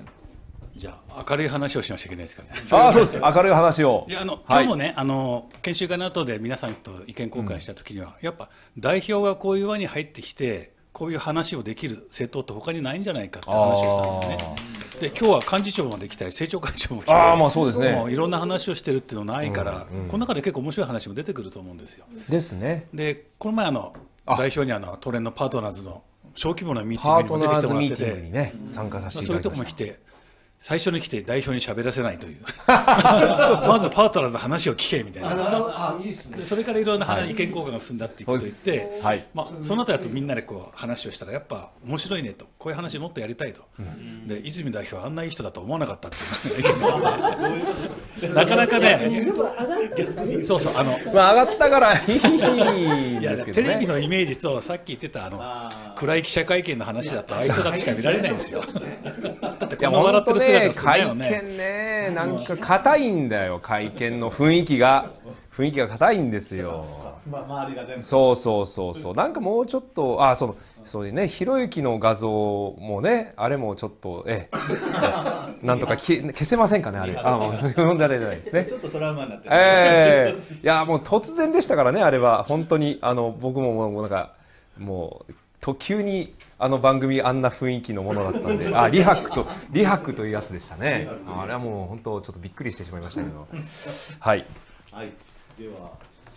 じゃ明るい話をしなきゃいけないですかね。あそうです。明るい話を。いやあの、はい、今日もねあの研修会の後で皆さんと意見交換した時には、うん、やっぱ代表がこういう輪に入ってきて。こういう話をできる政党って他にないんじゃないかって話をしたんですね。で今日は幹事長まで来たり政調会長も来たりあまあそうです、ね、もういろんな話をしてるっていうのないから、うんうん、この中で結構面白い話も出てくると思うんですよ。ですね。でこの前あの代表にあのトレンのパートナーズの小規模なミーティングにも出てきてもらってて、ね、参加させていただきましたそういうとこも来て最初に来て代表に喋らせないという まずパートナーズの話を聞けみたいなそれからいろんな、意見交換が進んだっていうことを言って、はい、まあ、その後だとみんなでこう話をしたらやっぱ面白いねとこういう話もっとやりたいと、うん、で泉代表はあんないい人だと思わなかったっていう なかなかねそうそうあの、まあ、上がったからいい、いやテレビのイメージとさっき言ってたあの暗い記者会見の話だとああいう人たしか見られないんですよだってこ笑ってるね会見ねなんか硬いんだよ会見の雰囲気が雰囲気が硬いんですよ。周りが全部そうそうそうそうなんかもうちょっとあそのそうねひろゆきの画像もねあれもちょっとえなんとか消せませんかねあれあもう読んだれじゃないですねちょっとトラウマになって、ね、ええー、いやもう突然でしたからねあれは本当にあの僕ももうなんかもうと急にあの番組あんな雰囲気のものだったんであリハックとリハックというやつでしたねあれはもう本当ちょっとびっくりしてしまいましたけどはい、はい、では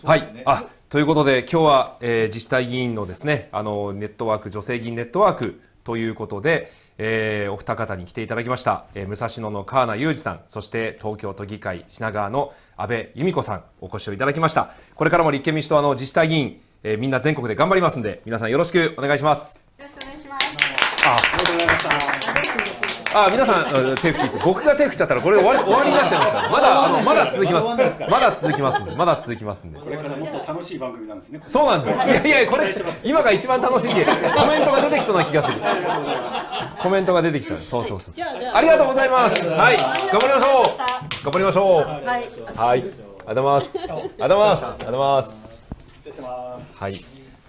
はい、あということで今日は、えー、自治体議員のですねあのネットワーク女性議員ネットワークということで、えー、お二方に来ていただきました、えー、武蔵野の川名裕二さんそして東京都議会品川の安倍由美子さんお越しをいただきましたこれからも立憲民主党の自治体議員、えー、みんな全国で頑張りますんで皆さんよろしくお願いしますあありがとうございましたあ皆さん手振って僕が手振っちゃったらこれ終わり終わりになっちゃいますからまだあのまだ続きますまだ続きますんでまだ続きますんでこれからもっと楽しい番組なんですねそうなんですいやいやこれ今が一番楽しいんでコメントが出てきそうな気がするコメントが出てきちゃうそうそうそうありがとうございますはい頑張りましょう頑張りましょうはいありがとうございますありがとうございますありがますはい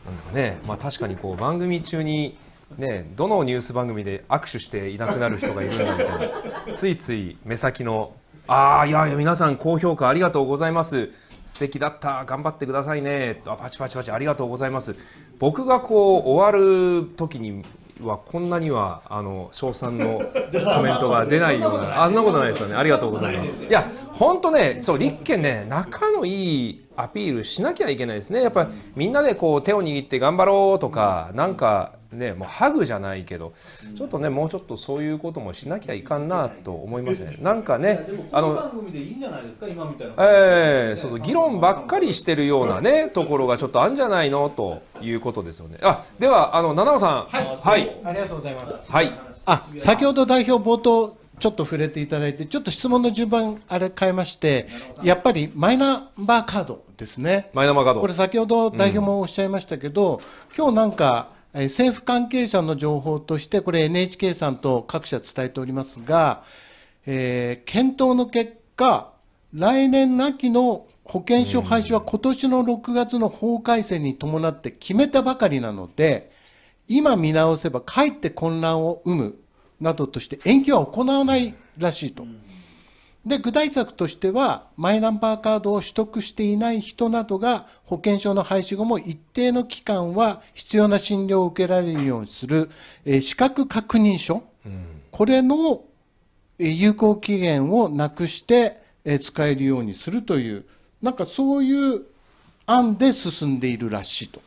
なんかねまあ確かにこう番組中にね、どのニュース番組で握手していなくなる人がいるんだみたいなついつい目先の「ああいやいや皆さん高評価ありがとうございます」素敵だった頑張ってくださいねあパチパチパチありがとうございます僕がこう終わる時にはこんなにはあの称賛の コメントが出ないようなあんなことないですよねありがとうございますいや本当ねそう立憲ね仲のいいアピールしなきゃいけないですねやっぱりみんなでこう手を握って頑張ろうとかなんかねもうハグじゃないけどちょっとねもうちょっとそういうこともしなきゃいかんなと思いますねなんかねあのええそうそう議論ばっかりしてるようなねところがちょっとあるんじゃないのということですよねあではあの七尾さんはいありがとうございますはいあ先ほど代表冒頭ちょっと触れていただいて、ちょっと質問の順番あれ変えまして、やっぱりマイナンバーカードですね。マイナンバーカード。これ先ほど代表もおっしゃいましたけど、うん、今日なんか、政府関係者の情報として、これ NHK さんと各社伝えておりますが、えー、検討の結果、来年秋の保険証廃止は今年の6月の法改正に伴って決めたばかりなので、今見直せばかえって混乱を生むなどとして延期は行わないらしいと。うんで具体策としてはマイナンバーカードを取得していない人などが保険証の廃止後も一定の期間は必要な診療を受けられるようにする、えー、資格確認書、うん、これの、え有効期限をなくして、えー、使えるようにするというなんかそういう案で進んでいるらしいと。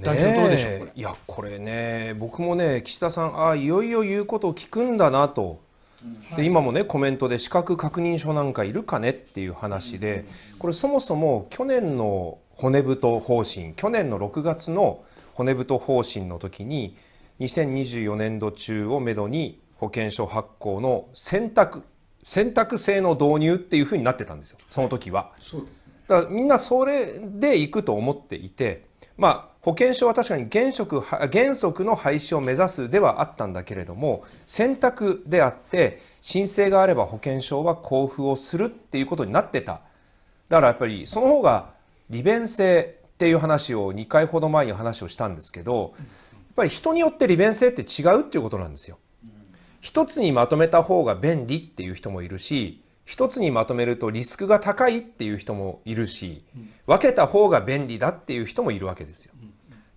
大丈どうでしょうこれいやこれね僕もね岸田さんあいよいよ言うことを聞くんだなとで今もねコメントで資格確認書なんかいるかねっていう話でこれそもそも去年の骨太方針去年の6月の骨太方針の時に2024年度中をめどに保険証発行の選択選択制の導入っていうふうになってたんですよその時は。だからみんなそれでいくと思っていてまあ保険証は確かに原則原則の廃止を目指すではあったんだけれども選択であって申請があれば保険証は交付をするっていうことになってただからやっぱりその方が利便性っていう話を2回ほど前に話をしたんですけどやっぱり人によって利便性って違うっていうことなんですよ。一つにまとめた方が便利っていう人もいるし一つにまとめるとリスクが高いっていう人もいるし分けた方が便利だっていう人もいるわけですよ。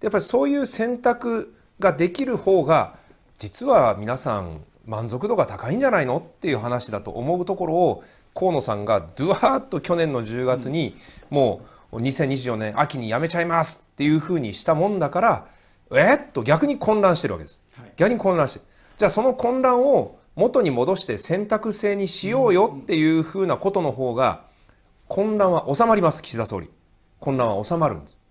やっぱりそういう選択ができる方が実は皆さん満足度が高いんじゃないのっていう話だと思うところを河野さんがドゥワーッと去年の10月にもう2024年秋にやめちゃいますっていうふうにしたもんだからえっと逆に混乱してるわけです、逆に混乱してじゃあその混乱を元に戻して選択制にしようよっていうふうなことの方が混乱は収まります岸田総理混乱は収まるんです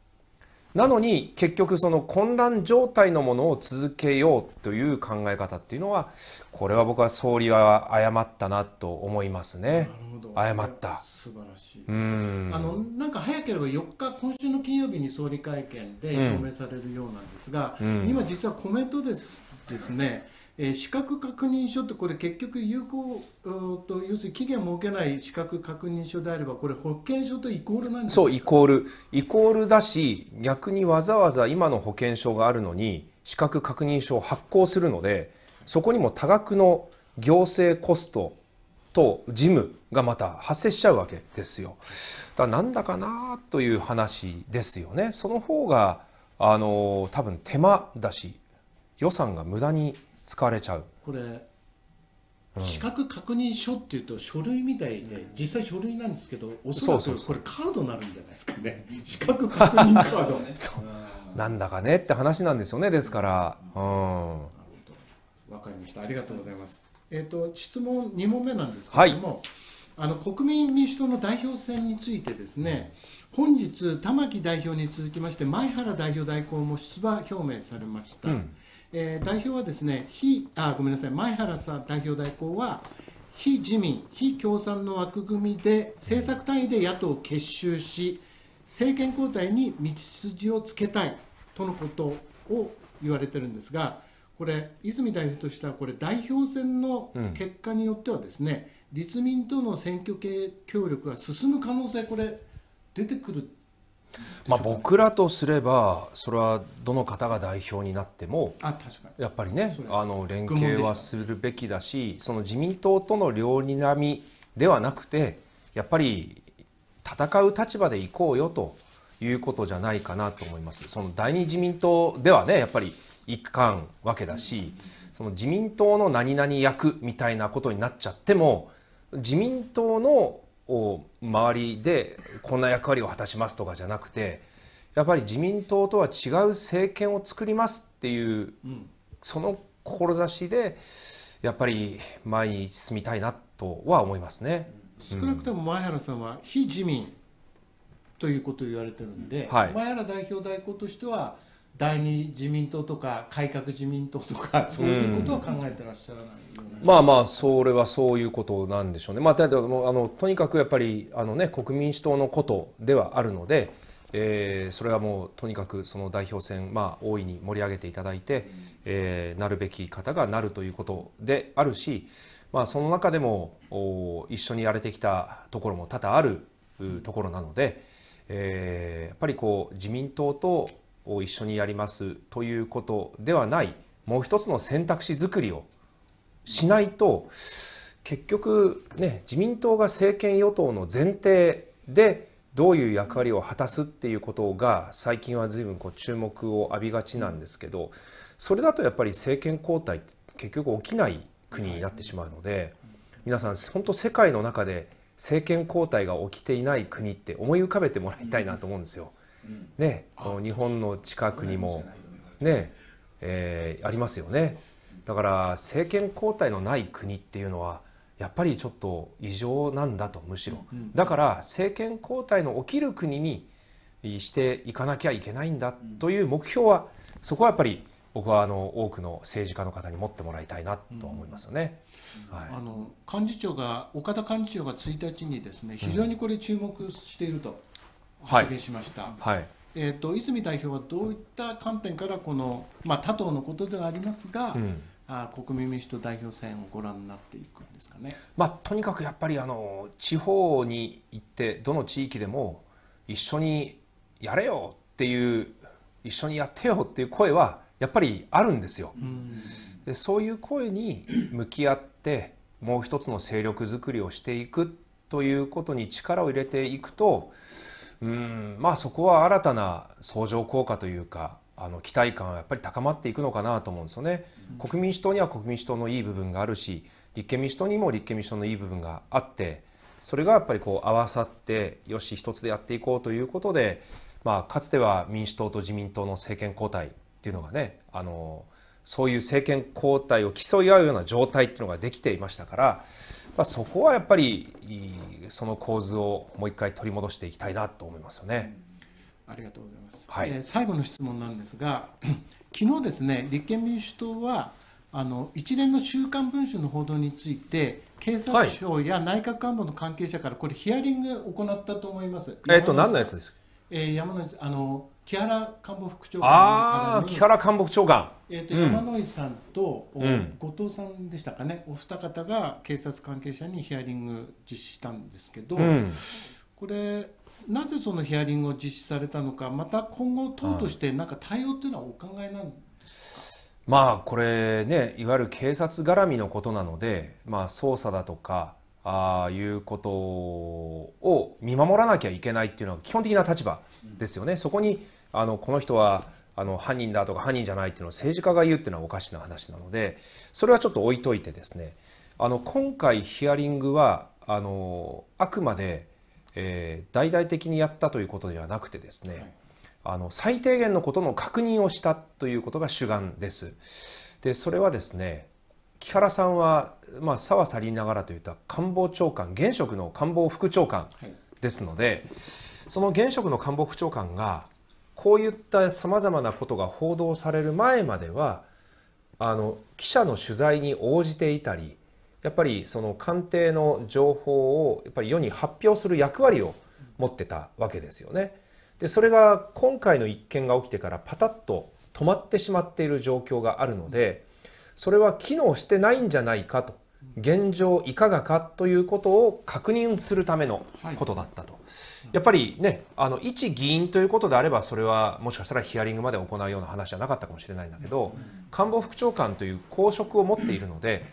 なのに結局その混乱状態のものを続けようという考え方っていうのはこれは僕は総理は誤ったなと思いますね。誤った素晴らしいあのなんか早ければ4日今週の金曜日に総理会見で表明されるようなんですが、うん今実はコメントですですねえー、資格確認書ってこれ結局有効と要するに期限を設けない資格確認書であればこれ保険証とイコールなんですかそうイコールイコールだし逆にわざわざ今の保険証があるのに資格確認書を発行するのでそこにも多額の行政コストと事務がまた発生しちゃうわけですよ。だなんだかなという話ですよね。その方があの多分手間だし予算が無駄に疲れちゃうこれ、うん、資格確認書っていうと書類みたいで実際書類なんですけどおそらくこれカードになるんじゃないですかね 資格確認カード そうなんだかねって話なんですよねですからうんわかりましたありがとうございますえっ、ー、と質問2問目なんですけれども、はいあの国民民主党の代表選についてですね、本日、玉木代表に続きまして、前原代表代行も出馬表明されました、うえー、代表はですね非あごめんなさい前原さん代表代行は非自民非共産の枠組みで政策単位で野党を結集し政権交代に道筋をつけたいとのことを言われてるんですがこれ泉代表としてはこれ代表選の結果によってはですね、うん、立民との選挙系協力が進む可能性これ出てくるまあ、僕らとすればそれはどの方が代表になってもやっぱりねあの連携はするべきだしその自民党との両にらみではなくてやっぱり戦う立場でいこうよということじゃないかなと思います。その第二自民党ではねやっぱり一貫わけだしその自民党の何々役みたいなことになっちゃっても自民党のを周りでこんな役割を果たしますとかじゃなくてやっぱり自民党とは違う政権を作りますっていう、その志でやっぱり前に進みたいなとは思いますね。少なくとも前原さんは非自民ということを言われてるんで、はい、前原代表代行としては第二自民党とか改革自民党とかそういうことは考えてらっしゃらない、うん、まあまあそれはそういうことなんでしょうね。まあだあのとにかくやっぱりあのね国民主党のことではあるので、えー、それはもうとにかくその代表選まあ大いに盛り上げていただいて、えー、なるべき方がなるということであるし、まあその中でもお一緒にやれてきたところも多々あるところなので、えー、やっぱりこう自民党とを一緒にやりますということではないもう一つの選択肢づくりをしないと結局ね自民党が政権与党の前提でどういう役割を果たすっていうことが最近は随分こう注目を浴びがちなんですけどそれだとやっぱり政権交代って結局起きない国になってしまうので皆さん本当世界の中で政権交代が起きていない国って思い浮かべてもらいたいなと思うんですよ。ね、この日本の近くにも、ねえー、ありますよね。だから政権交代のない国っていうのはやっぱりちょっと異常なんだとむしろだから政権交代の起きる国にしていかなきゃいけないんだという目標はそこはやっぱり僕はあの多くの政治家の方に持ってもらいたいなと思いますよね、はい、あの幹事長が岡田幹事長が1日にですね非常にこれ注目していると、発言しました。はい、えーと、泉代表はどういった観点からこの、まあ、他党のことではありますが、うんあ国民民主党代表選をご覧になっていくんですかね、まあ、とにかくやっぱりあの地方に行ってどの地域でも一緒にやれよっていう一緒にやってよっていう声はやっぱりあるんですよ。でそういう声に向き合ってもう一つの勢力づくりをしていくということに力を入れていくとうんまあそこは新たな相乗効果というかあの期待感はやっぱり高まっていくのかなと思うんですよね。国民主党には国民主党のいい部分があるし立憲民主党にも立憲民主党のいい部分があってそれがやっぱりこう合わさってよし一つでやっていこうということで、まあ、かつては民主党と自民党の政権交代っていうのがねあのそういう政権交代を競い合うような状態っていうのができていましたからまあ、そこはやっぱりその構図をもう一回取り戻していきたいなと思いますよね。うん、ありがとうございます、はい、えー、最後の質問なんですが 昨日ですね立憲民主党はあの一連の「週刊文春」の報道について警察庁や内閣官房の関係者からこれヒアリングを行ったと思います。はい、えっと何のやつですえー、山のあの木原官房副長官ああ木原官房副長官、えと、山井さんと、うん、後藤さんでしたかねお二方が警察関係者にヒアリング実施したんですけど、うん、これなぜそのヒアリングを実施されたのかまた今後党としてなんか対応っていうのはお考えなんですか、まあこれねいわゆる警察絡みのことなので、まあ、捜査だとかああいうことを見守らなきゃいけないっていうのが基本的な立場ですよね。そこにあのこの人はあの犯人だとか犯人じゃないっていうのを政治家が言うっていうのはおかしな話なのでそれはちょっと置いといてですねあの今回ヒアリングはあのあくまで、えー、大々的にやったということではなくてですね、あの最低限のことの確認をしたということが主眼です。でそれはですね木原さんは、まあ、さはさりながらといった官房長官現職の官房副長官ですので、はい、その現職の官房副長官がこういったさまざまなことが報道される前まではあの記者の取材に応じていたりやっぱりその官邸の情報をやっぱり世に発表する役割を持ってたわけですよね。でそれが今回の一件が起きてからパタッと止まってしまっている状況があるのでそれは機能してないんじゃないかと現状いかがかということを確認するためのことだったと。はいやっぱりねあの一議員ということであればそれはもしかしたらヒアリングまで行うような話じゃなかったかもしれないんだけど官房副長官という公職を持っているので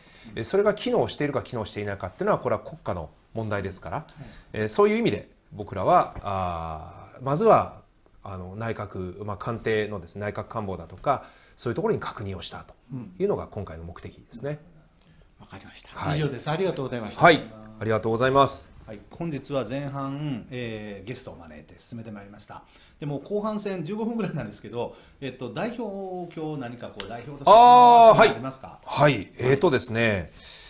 それが機能しているか機能していないかっていうのはこれは国家の問題ですからえそういう意味で僕らはあまずはあの内閣、まあ、官邸のです、ね、内閣官房だとかそういうところに確認をしたというのが今回の目的ですね。わ、うん、かりました、はい、以上です。ありがとうございました。はい、ありがとうございます。はい、本日は前半、えー、ゲストを招いて進めてまいりましたでも後半戦15分ぐらいなんですけど、えっと、代表今日何かこう代表としてありますかはい、はい、えー、とですね、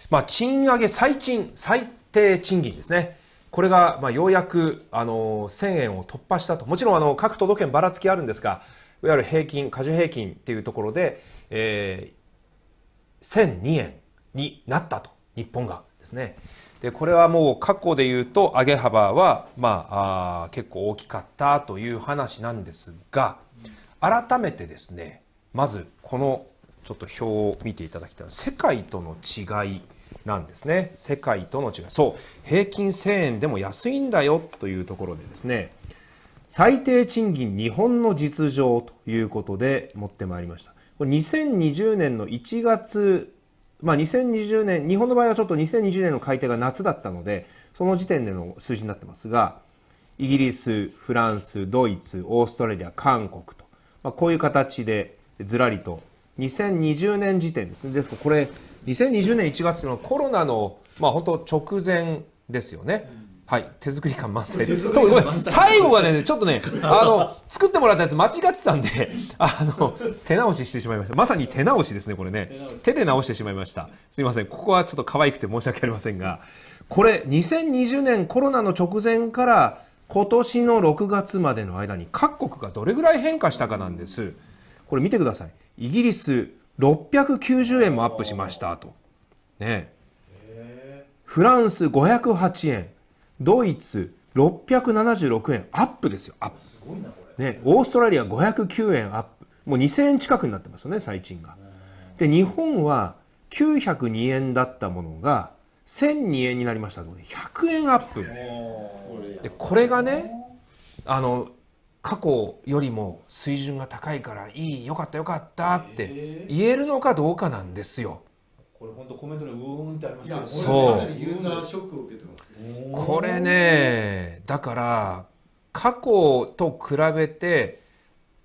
まあ、賃上げ最賃最低賃金ですねこれが、まあ、ようやく、あの1000円を突破したともちろんあの各都道県ばらつきあるんですがいわゆる平均加重平均っていうところで、えー、1002円になったと日本がですね。でこれはもう過去で言うと上げ幅は、まあ、あ結構大きかったという話なんですが改めてですねまずこのちょっと表を見ていただきたい世界との違いなんですね世界との違いそう平均1000円でも安いんだよというところでですね最低賃金日本の実情ということで持ってまいりましたこれ2020年の1月まあ、2020年日本の場合はちょっと2020年の改定が夏だったのでその時点での数字になってますがイギリスフランスドイツオーストラリア韓国と、まあ、こういう形でずらりと2020年時点ですねですからこれ2020年1月のコロナの、まあ、本当直前ですよね。はい、手作り感満載です。最後はね、ちょっとね、あの、作ってもらったやつ間違ってたんで、あの、手直ししてしまいました。まさに手直しですね、これね。手で直してしまいました。すいません、ここはちょっと可愛くて申し訳ありませんが、これ、2020年コロナの直前から、今年の6月までの間に各国がどれぐらい変化したかなんです。これ見てください。イギリス、690円もアップしましたと。ねフランス508円。ドイツ676円アップですよアップすごいなこれ、ね、オーストラリア509円アップもう2000円近くになってますよね最賃がで日本は902円だったものが1002円になりましたので100円アップでこれがねあの過去よりも水準が高いからいいよかったよかったって言えるのかどうかなんですよ。これ本当コメントでうーんってありますよ。そう。ユーザーショックを受けてます。これねだから過去と比べて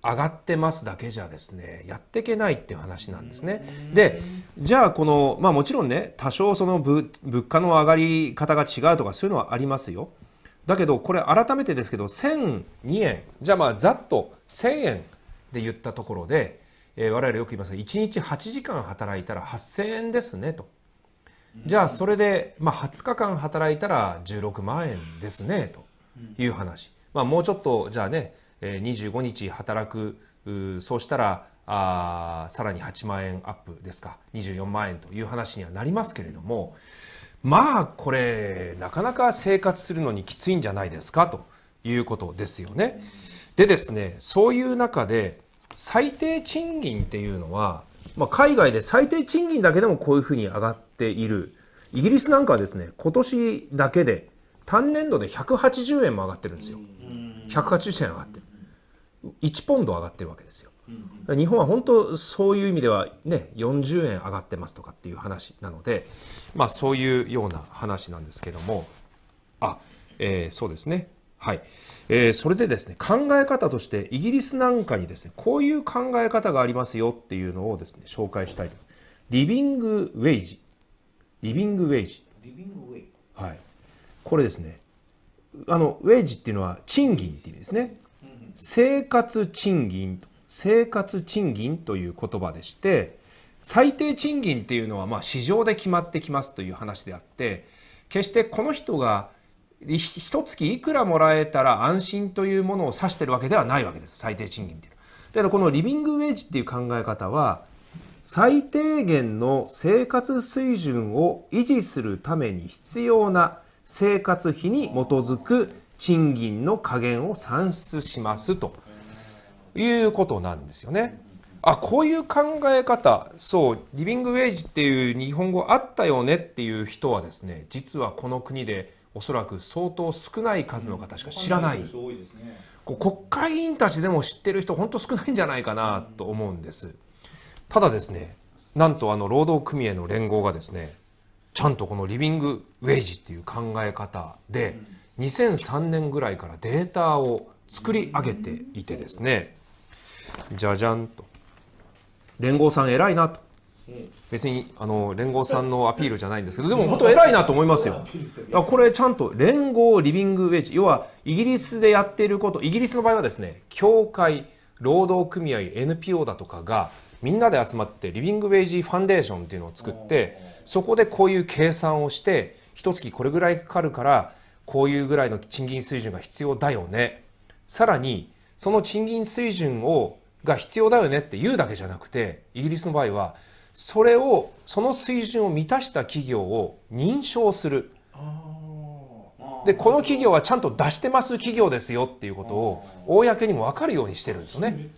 上がってますだけじゃですねやっていけないっていう話なんですね。でじゃあこのまあもちろんね多少その物価の上がり方が違うとかそういうのはありますよ。だけどこれ改めてですけど1002円じゃあまあざっと1000円で言ったところで、えー、我々よく言いますが1日8時間働いたら8000円ですねと。じゃあそれで、まあ、20日間働いたら16万円ですねという話、まあ、もうちょっとじゃあね25日働くそうしたらあさらに8万円アップですか24万円という話にはなりますけれどもまあこれなかなか生活するのにきついんじゃないですかということですよね。でですねそういう中で最低賃金っていうのはまあ、海外で最低賃金だけでもこういうふうに上がっているイギリスなんかはですね今年だけで単年度で180円も上がってるんですよ180円上がってる1ポンド上がってるわけですよ日本は本当そういう意味ではね40円上がってますとかっていう話なのでまあそういうような話なんですけどもあ、えー、そうですねはい。えー、それでですね、考え方としてイギリスなんかにですね、こういう考え方がありますよっていうのをですね、紹介したいと。リビングウェイジ。リビングウェイジ。リビングウェイはい。これですね、あの、ウェイジっていうのは賃金っていう意味ですね。生活賃金生活賃金という言葉でして、最低賃金っていうのはまあ市場で決まってきますという話であって、決してこの人が一月いくらもらえたら安心というものを指してるわけではないわけです最低賃金っていうだからこのリビングウェイジっていう考え方は最低限の生活水準を維持するために必要な生活費に基づく賃金の加減を算出しますということなんですよね。あこういう考え方そうリビングウェイジっていう日本語あったよねっていう人はですね実はこの国でおそらく相当少ない数の方しか知らない、うん、国会議員たちでも知ってる人本当少ないんじゃないかなと思うんです、ただですねなんとあの労働組合の連合がですねちゃんとこのリビングウェイジっていう考え方で、2003年ぐらいからデータを作り上げていてですね、じゃじゃんと連合さん偉いなと別にあの連合さんのアピールじゃないんですけどでも本当偉いなと思いますよこれちゃんと連合リビングウェッジ要はイギリスでやっていることイギリスの場合はですね協会労働組合 NPO だとかがみんなで集まってリビングウェイジファンデーションっていうのを作ってそこでこういう計算をして一月これぐらいかかるからこういうぐらいの賃金水準が必要だよねさらにその賃金水準をが必要だよねって言うだけじゃなくてイギリスの場合はそれをその水準を満たした企業を認証するでこの企業はちゃんと出してます企業ですよっていうことを公にも分かるようにしてるんですよね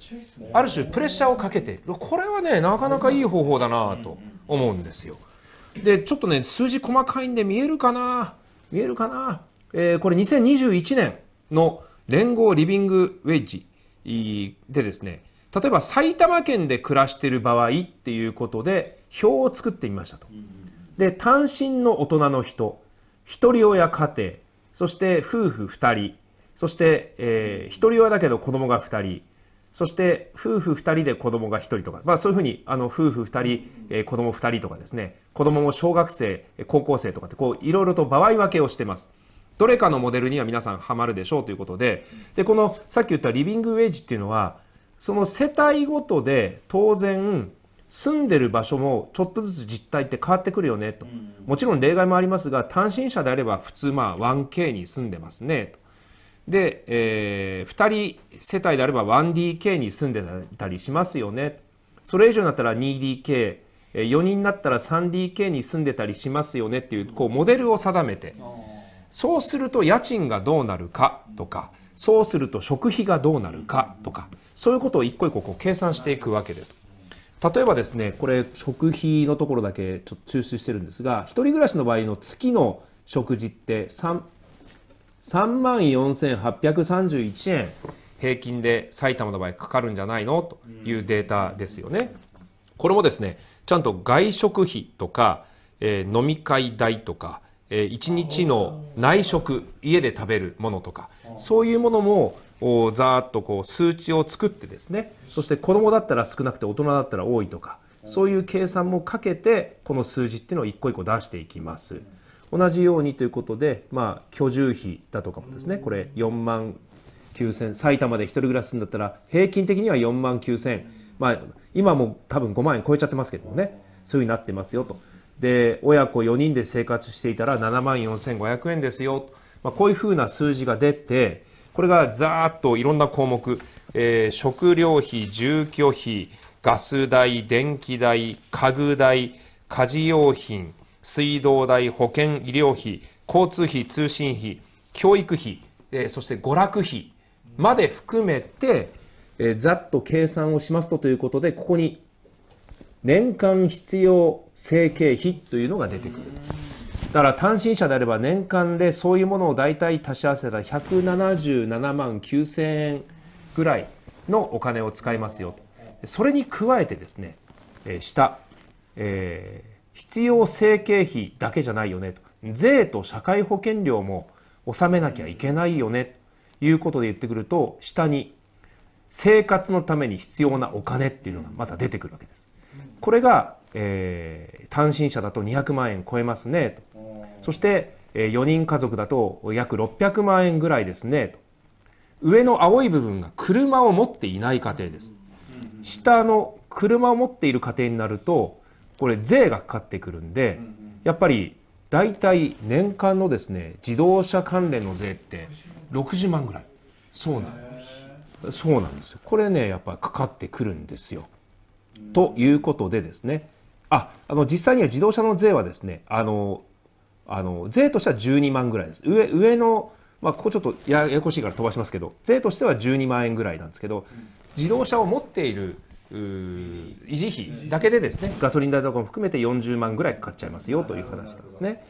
ある種プレッシャーをかけてこれはねなかなかいい方法だなと思うんですよでちょっとね数字細かいんで見えるかな見えるかな、えー、これ2021年の連合リビングウェッジでですね例えば埼玉県で暮らしている場合っていうことで表を作ってみましたと。で単身の大人の人一人親家庭そして夫婦2人そして、えー、一人親だけど子供が2人そして夫婦2人で子供が1人とか、まあ、そういうふうにあの夫婦2人、えー、子供2人とかですね子供も小学生高校生とかってこういろいろと場合分けをしてます。どれかのモデルには皆さんハマるでしょうということででこのさっき言ったリビングウェッジっていうのはその世帯ごとで当然住んでる場所もちょっとずつ実態って変わってくるよねと、もちろん例外もありますが単身者であれば普通まあ 1K に住んでますねとで、えー、2人世帯であれば 1DK に住んでたりしますよねそれ以上になったら 2DK4 人になったら 3DK に住んでたりしますよねっていうこうモデルを定めてそうすると家賃がどうなるかとかそうすると食費がどうなるかとか。そういうことを一個一個こう計算していくわけです。例えばですね、これ食費のところだけちょっと抽出してるんですが、一人暮らしの場合の月の食事って3、3万4831円平均で埼玉の場合かかるんじゃないのというデータですよね。これもですね、ちゃんと外食費とか、えー、飲み会代とか、えー、1日の内食家で食べるものとかそういうものもをざーっとこう数値を作ってですねそして子どもだったら少なくて大人だったら多いとかそういう計算もかけてこの数字っていうのを一個一個出していきます。同じようにということで、まあ、居住費だとかもですねこれ4万9000埼玉で1人暮らしするんだったら平均的には4万9000、まあ、今も多分5万円超えちゃってますけどもねそういうふうになってますよと。で親子4人で生活していたら7万4500円ですよ、まあ、こういうふうな数字が出てこれがざーっといろんな項目、えー、食料費、住居費、ガス代、電気代、家具代、家事用品、水道代、保険、医療費、交通費、通信費、教育費、えー、そして娯楽費まで含めて、えー、ざっと計算をしますとということで、ここに年間必要生計費というのが出てくる。だから単身者であれば年間でそういうものを大体足し合わせたら177万9000円ぐらいのお金を使いますよそれに加えてですね、えー、下、えー、必要生計費だけじゃないよねと税と社会保険料も納めなきゃいけないよねということで言ってくると下に生活のために必要なお金っていうのがまた出てくるわけです。これが、えー、単身者だと200万円超えますねとそして4人家族だと約600万円ぐらいですね上の青い部分が車を持っていない家庭です下の車を持っている家庭になるとこれ税がかかってくるんでやっぱり大体年間のですね自動車関連の税って60万ぐらいそうなんそうなんですよこれねやっぱかかってくるんですよということでですねああの実際には自動車の税はですねあのあの税としては12万ぐらいです。上上の、まあ、ここちょっとややこしいから飛ばしますけど税としては12万円ぐらいなんですけど自動車を持っている維持費だけでですねガソリン代とかも含めて40万ぐらいかかっちゃいますよという話なんですね。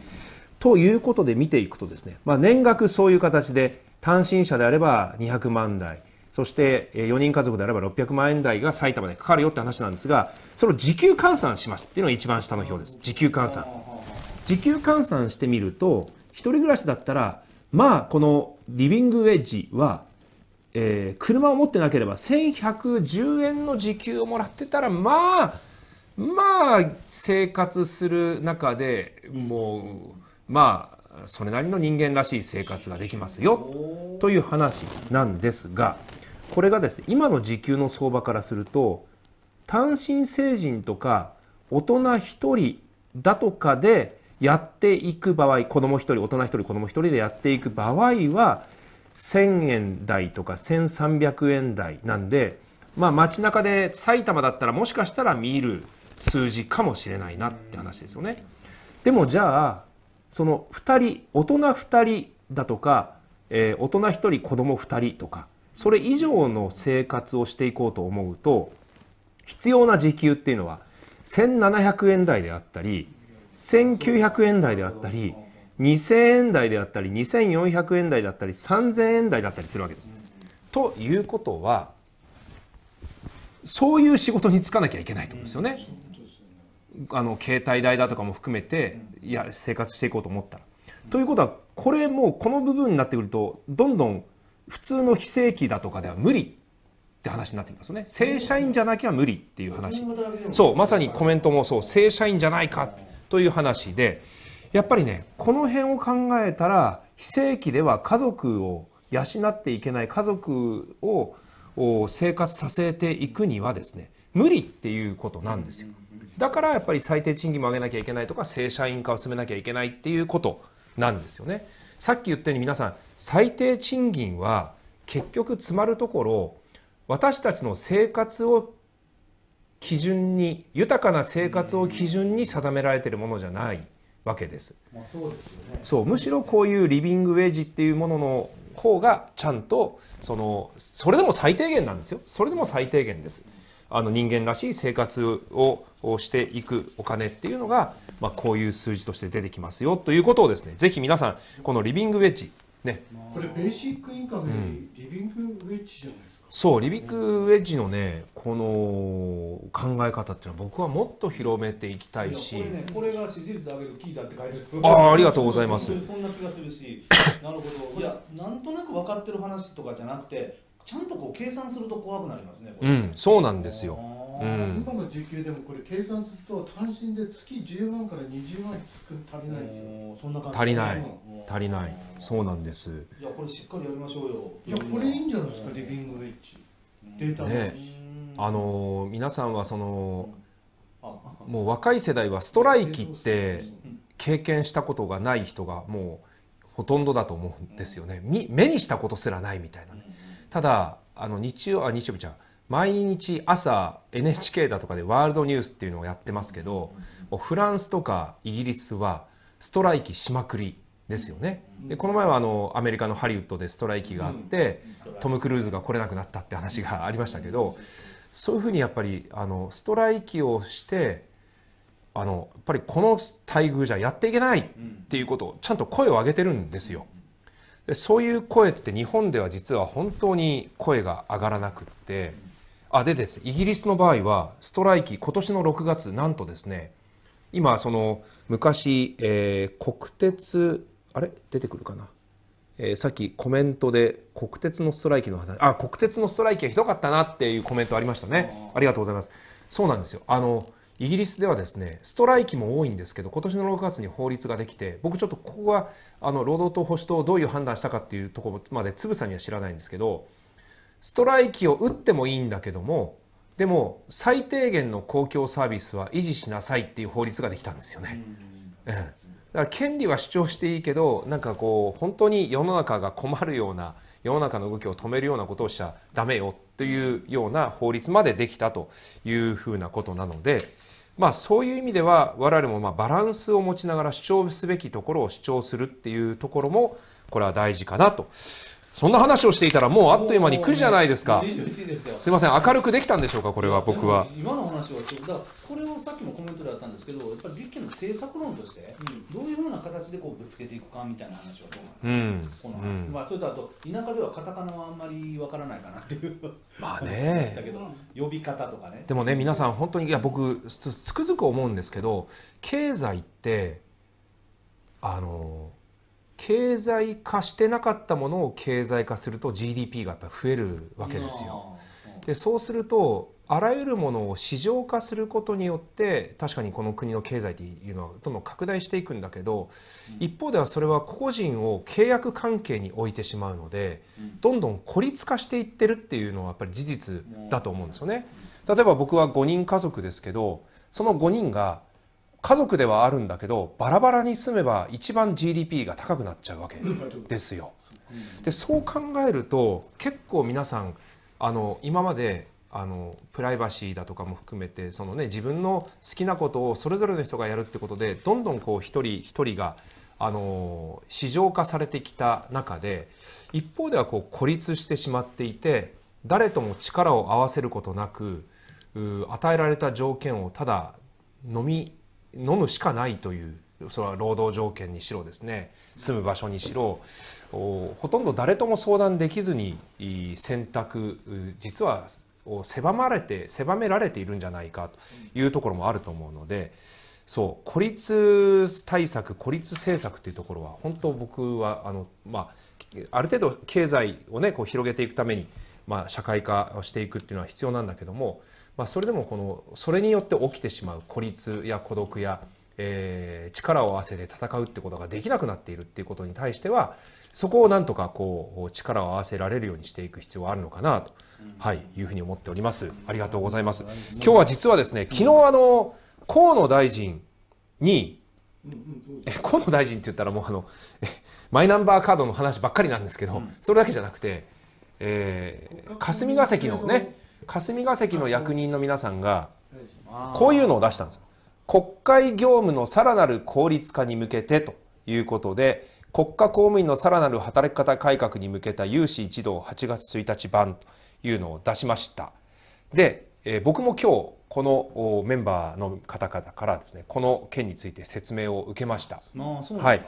ということで見ていくとですね、まあ、年額そういう形で単身者であれば200万台そして4人家族であれば600万円台が埼玉でかかるよって話なんですがそれを時給換算しますっていうのが一番下の表です時給換算。時給換算してみると1人暮らしだったらまあこのリビングウェッジは、えー、車を持ってなければ1110円の時給をもらってたらまあまあ生活する中でもうまあそれなりの人間らしい生活ができますよという話なんですがこれがですね今の時給の相場からすると単身成人とか大人1人だとかでやっていく場合子供1人大人1人子供1人でやっていく場合は1,000円台とか1,300円台なんでまあ街中で埼玉だったらもしかしたら見る数字かもしれないなって話ですよね。でもじゃあその2人大人2人だとか、えー、大人1人子供2人とかそれ以上の生活をしていこうと思うと必要な時給っていうのは1700円台であったり1900円台であったり2000円台であったり2400円台だったり3000円台だったりするわけです。ということはそういう仕事に就かなきゃいけないと思うんですよね。あの携帯代だとかも含めていや生活していこうと思ったら。ということはこれもうこの部分になってくるとどんどん普通の非正規だとかでは無理って話になってきますよね正社員じゃなきゃ無理っていう話そうまさにコメントもそう正社員じゃないかという話でやっぱりねこの辺を考えたら非正規では家族を養っていけない家族を生活させていくにはですね無理っていうことなんですよだからやっぱり最低賃金も上げなきゃいけないとか正社員化を進めなきゃいけないっていうことなんですよねさっき言ったように皆さん最低賃金は結局詰まるところ私たちの生活を基準に豊かな生活を基準に定められてるものじゃないわけです。まあ、そうですよね。そうむしろこういうリビングウェイジっていうものの方がちゃんとそのそれでも最低限なんですよ。それでも最低限です。あの人間らしい生活をしていくお金っていうのが、まあ、こういう数字として出てきますよということをですねぜひ皆さんこのリビングウェッジねこれベーシックインカムよりリビングウェッジじゃないですかそうリビックウェッジのねこの考え方っていうのは僕はもっと広めていきたいしこれ,、ね、これが支持率上げるキーだって書いてあるあありがとうございますそんな気がするし なるほどいやなんとなく分かってる話とかじゃなくてちゃんとこう計算すると怖くなりますねうんそうなんですようん、今の時給でもこれ計算すると単身で月10万から20万つく足りないですよ足りない足りないそうなんですいやこれしっかりやりましょうよいやこれいいんじゃないですかリビングウェッジデータねあの皆さんはそのもう若い世代はストライキって経験したことがない人がもうほとんどだと思うんですよね目にしたことすらないみたいな、ね、ただあの日曜あ日曜日じゃ毎日朝 NHK だとかでワールドニュースっていうのをやってますけどフランスとかイギリスはストライキしまくりですよねでこの前はあのアメリカのハリウッドでストライキがあってトム・クルーズが来れなくなったって話がありましたけどそういうふうにやっぱりあのストライキをしてあのやっぱりこの待遇じゃやっていけないっていうことをちゃんと声を上げてるんですよ。でそういう声って日本では実は本当に声が上がらなくって。あでですイギリスの場合はストライキ今年の6月なんとですね今その昔、えー、国鉄あれ出てくるかな、えー、さっきコメントで国鉄のストライキの話あ国鉄のストライキはひどかったなっていうコメントありましたねありがとうございますそうなんですよあのイギリスではですねストライキも多いんですけど今年の6月に法律ができて僕ちょっとここはあの労働党保守党どういう判断したかっていうところまでつぶさには知らないんですけどストライキを打ってもいいんだけどもでも最低限の公共サービスは維持しなさいっていう法律ができたんですよね。うん、だから権利は主張していいけどなんかこう本当に世の中が困るような世の中の動きを止めるようなことをしちゃダメよというような法律までできたというふうなことなので、まあ、そういう意味では我々もまバランスを持ちながら主張すべきところを主張するっていうところもこれは大事かなとそんな話をしていたらもうあっという間に9時じゃないですか。すみません、明るくできたんでしょうか、これは僕は。今の話はだこれをさっきもコメントであったんですけど、やっぱり立憲の政策論として、どういうふうな形でこうぶつけていくかみたいな話はどうなんですか、うん、この話、うん、まあ、それとあと、田舎ではカタカナはあんまりわからないかなっていう、まあね、だけど、呼び方とかね。でもね、皆さん、本当に、いや、僕つ、つくづく思うんですけど、経済って、あのー経済化してなかったものを経済化すると GDP がやっぱ増えるわけですよ。でそうするとあらゆるものを市場化することによって確かにこの国の経済っていうのはどんどん拡大していくんだけど、一方ではそれは個人を契約関係に置いてしまうので、どんどん孤立化していってるっていうのはやっぱり事実だと思うんですよね。例えば僕は5人家族ですけどその5人が家族ではあるんだけどバラバラに住めば一番 GDP が高くなっちゃうわけですよ。でそう考えると結構皆さんあの今まであのプライバシーだとかも含めてその、ね、自分の好きなことをそれぞれの人がやるってことでどんどんこう一人一人があの市場化されてきた中で一方ではこう孤立してしまっていて誰とも力を合わせることなく与えられた条件をただ飲み飲むしかないというそれは労働条件にしろですね住む場所にしろほとんど誰とも相談できずに選択実は狭まれて狭められているんじゃないかというところもあると思うのでそう孤立対策孤立政策というところは本当僕はあの、まあ、ある程度経済を、ね、こう広げていくために、まあ、社会化していくっていうのは必要なんだけどもまあ、それでもこのそれによって起きてしまう孤立や孤独や、えー、力を合わせて戦うってことができなくなっているっていうことに対してはそこをなんとかこう力を合わせられるようにしていく必要はあるのかなと、はい、いうふうに思っております。ありがとうございます。今日は実はですね昨日あの河野大臣に河野大臣って言ったらもうあのマイナンバーカードの話ばっかりなんですけど、それだけじゃなくて、えー、霞が関のね霞が関の役人の皆さんがこういうのを出したんですよ。国会業務のさらなる効率化に向けてということで国家公務員のさらなる働き方改革に向けた有志一同8月1日版というのを出しました。で、えー、僕も今日このメンバーの方々からですねこの件について説明を受けました。はい、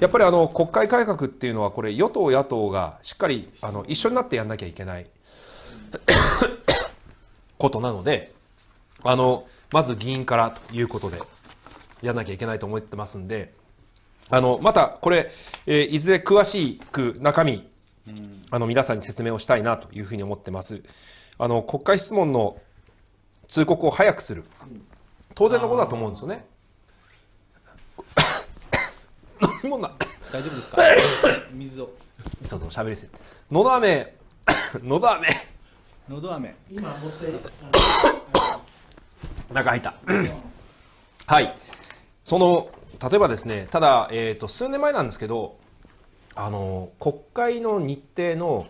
やっぱりあの国会改革っていうのはこれ与党野党がしっかりあの一緒になってやんなきゃいけないことなので、あの、まず議員からということで、やらなきゃいけないと思ってますんで、あの、またこれ、えー、いずれ詳しく中身、あの、皆さんに説明をしたいなというふうに思ってます。あの、国会質問の通告を早くする。当然のことだと思うんですよね。飲み物大丈夫ですか水を。ちょっと喋りすぎ。のど飴、の 飴。のど飴今持って中入ったはいその例えばですねただ、えーと、と数年前なんですけどあの国会の日程の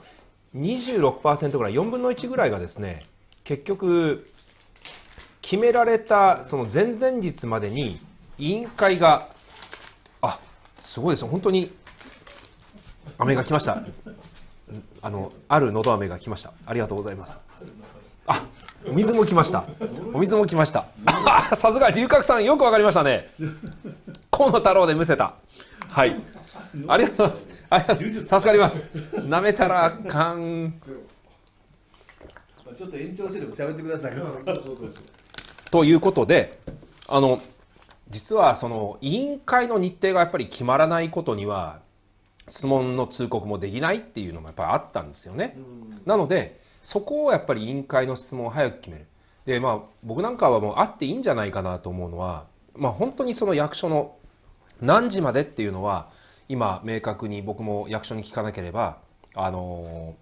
26%ぐらい4分の1ぐらいがですね結局決められたその前々日までに委員会があすごいです本当に雨が来ましたあのあるのど飴が来ましたありがとうございますあお水も来ましたお水も来ましたさすが龍角さんよくわかりましたね河野太郎でむせたはいありがとうございますあい助かります舐めたらあかんちょっと延長してでも喋ってくださいということであの実はその委員会の日程がやっぱり決まらないことには質問の通告もできないっていうのもやっぱりあったんですよね。なのでそこをやっぱり委員会の質問を早く決める。でまあ僕なんかはもうあっていいんじゃないかなと思うのは、まあ、本当にその役所の何時までっていうのは今明確に僕も役所に聞かなければあの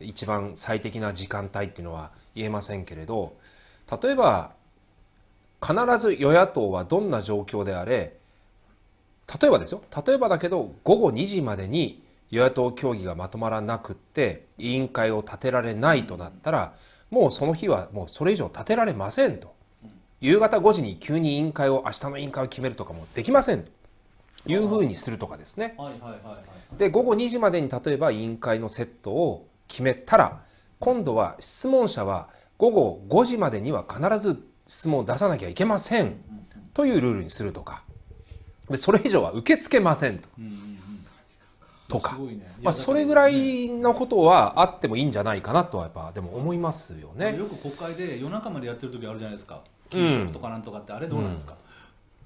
一番最適な時間帯っていうのは言えませんけれど例えば必ず与野党はどんな状況であれ例えばですよ例えばだけど午後2時までに与野党協議がまとまらなくって委員会を立てられないとなったらもうその日はもうそれ以上立てられませんと夕方5時に急に委員会を明日の委員会を決めるとかもできませんというふうにするとかですね。で午後2時までに例えば委員会のセットを決めたら今度は質問者は午後5時までには必ず質問を出さなきゃいけませんというルールにするとか。でそれ以上は受け付けませんと。とか、ね、まあ、それぐらいのことはあってもいいんじゃないかなとはやっぱでも思いますよね。よく国会で夜中までやってる時あるじゃないですか給食とかなんとかってあれどうなんですか、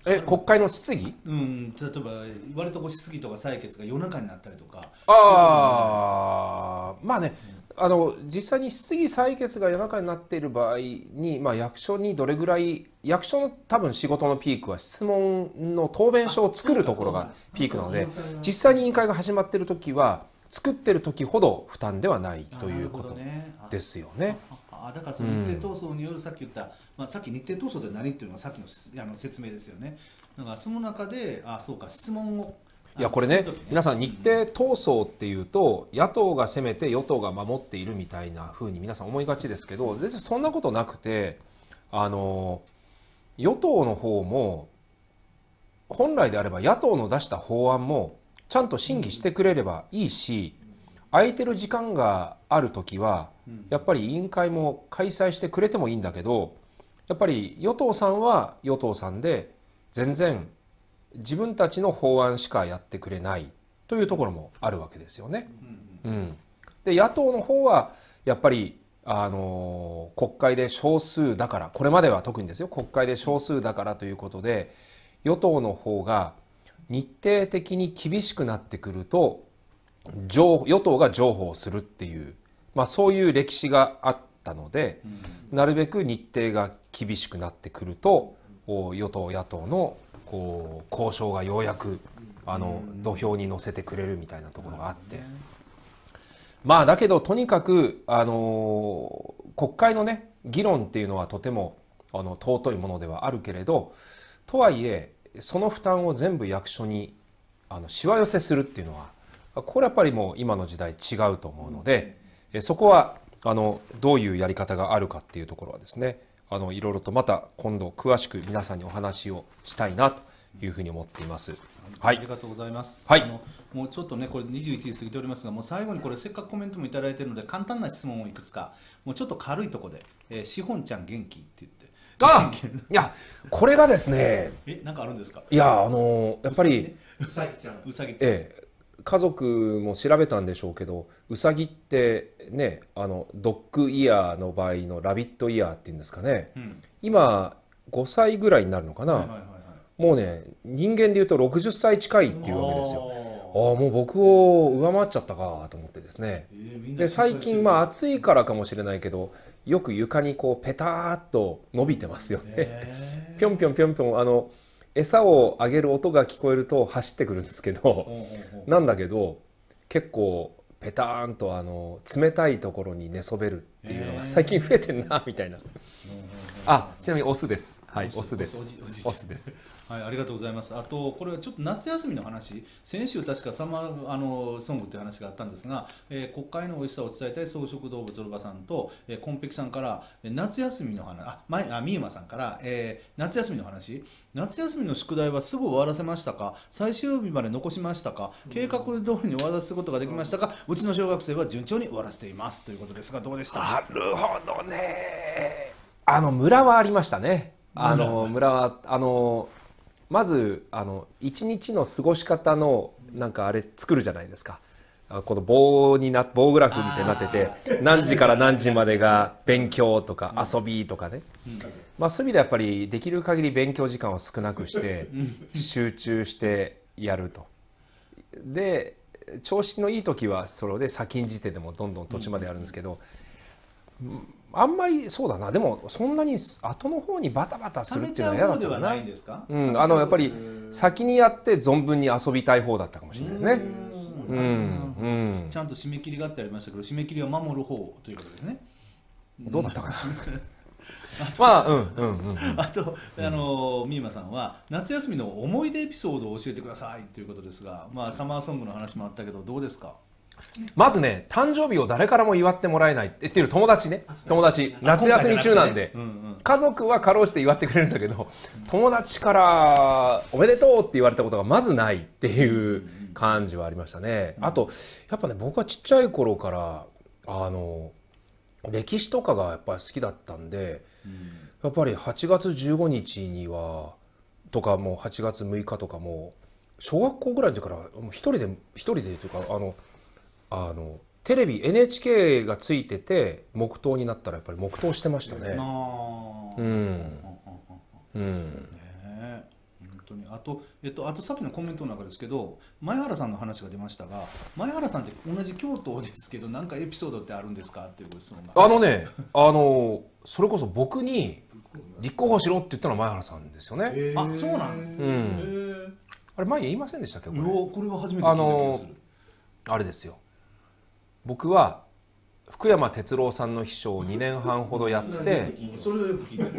うんうん、え国会の質疑うん例えば割とこう質疑とか採決が夜中になったりとかああまあね、うんあの実際に質疑採決が夜中になっている場合に、まあ、役所にどれぐらい役所の多分仕事のピークは質問の答弁書を作るところがピークなので実際に委員会が始まっている時は作っている時ほど負担ではないということですよね。あだからその日程闘争によるさっき言った、うん、まあ、さっき日程闘争って何っていうのがさっきのあの説明ですよねだからその中であそうか質問をいやこれね、ね、皆さん日程闘争っていうと野党が攻めて与党が守っているみたいなふうに皆さん思いがちですけど全然そんなことなくてあの与党の方も本来であれば野党の出した法案もちゃんと審議してくれればいいし空いてる時間がある時はやっぱり委員会も開催してくれてもいいんだけどやっぱり与党さんは与党さんで全然自分たちの法案しかやってくれないというところもあるわけですよね。うん、で野党の方はやっぱりあの国会で少数だからこれまでは特にですよ国会で少数だからということで与党の方が日程的に厳しくなってくると与党が譲歩をするっていう、まあ、そういう歴史があったのでなるべく日程が厳しくなってくると与党野党のこう交渉がようやくあの土俵に乗せてくれるみたいなところがあって。まあだけどとにかく、あの国会のね議論っていうのはとてもあの尊いものではあるけれどとはいえその負担を全部役所にあのしわ寄せするっていうのはこれやっぱりもう今の時代違うと思うので、そこはあのどういうやり方があるかっていうところはですねあのいろいろとまた今度詳しく皆さんにお話をしたいなというふうに思っています。はい、ありがとうございます。はい、もうちょっとね、これ二十一時過ぎておりますが、もう最後にこれせっかくコメントもいただいているので、簡単な質問をいくつか、もうちょっと軽いところで、えー、しほんちゃん元気って言って。あ、いや、これがですね。え、なんかあるんですか。いや、あのー、やっぱり。うさぎちゃん。うさぎちゃん。ええ家族も調べたんでしょうけどうさぎってねあのドッグイヤーの場合のラビットイヤーっていうんですかね、うん、今5歳ぐらいになるのかな、はいはいはい、もうね人間でいうと60歳近いっていうわけですよ。ああもう僕を上回っちゃったかと思ってですね、えー、で最近まあ暑いからかもしれないけどよく床にこうペターっと伸びてますよね。ぴょんぴょんぴょんぴょんあの餌をあげる音が聞こえると走ってくるんですけど、なんだけど結構ペターンとあの冷たいところに寝そべるっていうのが最近増えてんなみたいな、あちなみにオスですはいオスですオスですはい、ありがとうございます。あと、これはちょっと夏休みの話、先週確かサマーあのソングという話があったんですが、えー、国会の美味しさを伝えたい草食動物おばさんと、えー、コンペキさんから、え夏休みの話、あ、前あ三ゆさんから、えー、夏休みの話、夏休みの宿題はすぐ終わらせましたか、最終日まで残しましたか、計画通りに終わらせることができましたか、うちの小学生は順調に終わらせていますということですが、どうでしたなるほどね。あの村はありましたね。あの村はあのまず一日の過ごし方のなんかあれ作るじゃないですか。この棒にな棒グラフみたいになってて何時から何時までが 勉強とか遊びとかね、まあ、そういう意味でやっぱりできる限り勉強時間を少なくして集中してやると。で調子のいい時はそれで先んじてでもどんどん土地までやるんですけど、あんまりそうだなでもそんなに後の方にバタバタするっていうのは嫌だったかあのやっぱり先にやって存分に遊びたい方だったかもしれないねうんうんちゃんと締め切りがあってありましたけど締め切りは守る方ということですねどうだったかなまあ、うんうんうん、あと、あのみーまさんは夏休みの思い出エピソードを教えてくださいということですが、まあ、サマーソングの話もあったけどどうですかまずね誕生日を誰からも祝ってもらえないって言ってる友達ね友達夏休み中なんで、家族はかろうじて祝ってくれるんだけど友達から「おめでとう」って言われたことがまずないっていう感じはありましたね。あとやっぱね僕はちっちゃい頃からあの歴史とかがやっぱり好きだったんで、やっぱり8月15日にはとかもう8月6日とかも小学校ぐらいの時から一人で一人でというかあの。あのテレビ NHK がついてて黙祷になったらやっぱり黙祷してましたね。うあと、えっと、あとさっきのコメントの中ですけど前原さんの話が出ましたが前原さんって同じ京都ですけど何かエピソードってあるんですかっていうご質問があのねあのそれこそ僕に立候補しろって言ったのは前原さんですよね、あそうなん、うん、あれ前言いませんでしたっけこれこれは初めて聞いたあれですよ僕は福山哲郎さんの秘書を2年半ほどやって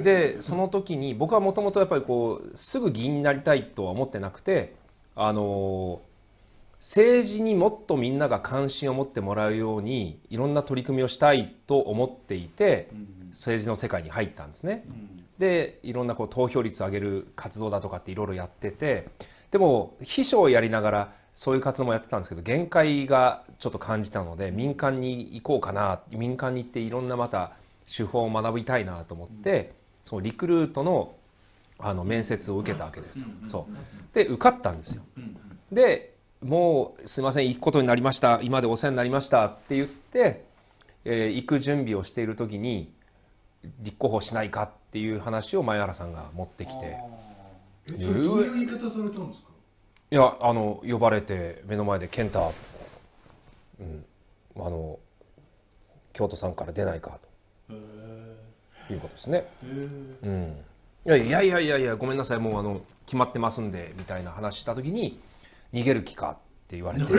でその時に僕はもともとやっぱりこうすぐ議員になりたいとは思ってなくてあの政治にもっとみんなが関心を持ってもらうようにいろんな取り組みをしたいと思っていて政治の世界に入ったんですね。でいろんなこう投票率を上げる活動だとかっていろいろやっててでも秘書をやりながらそういう活動もやってたんですけど限界がちょっと感じたので民間に行こうかな民間に行っていろんなまた手法を学びたいなと思って、そのリクルートのあの面接を受けたわけですよ。そうで受かったんですよ。でもうすいません行くことになりました今でお世話になりましたって言って、えー、行く準備をしている時に立候補しないかっていう話を前原さんが持ってきて。いやあの呼ばれて目の前で「健太うん、あの京都さんから出ないかということですね。うん、いやいやいやいやごめんなさいもうあの決まってますんでみたいな話した時に逃げる気かって言われて、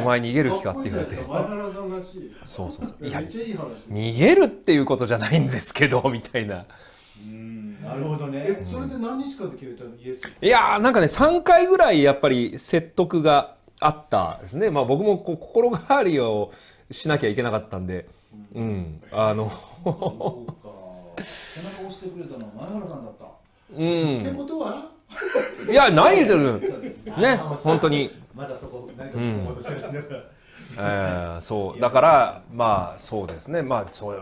お前逃げる気かって言われて、そうそうそう、いや逃げるっていうことじゃないんですけどみたいな。なるほどね。それで何日間で決めたの？いやなんかね3回ぐらいやっぱり説得があったですね。まあ僕もこう心変わりをしなきゃいけなかったんで、うん、うん、あの背中を押してくれたのは前原さんだった。うん。ってことはいや、ないでるね、本当に。まだそこ、何かうんだえー、そうだからまあそうですねまあそう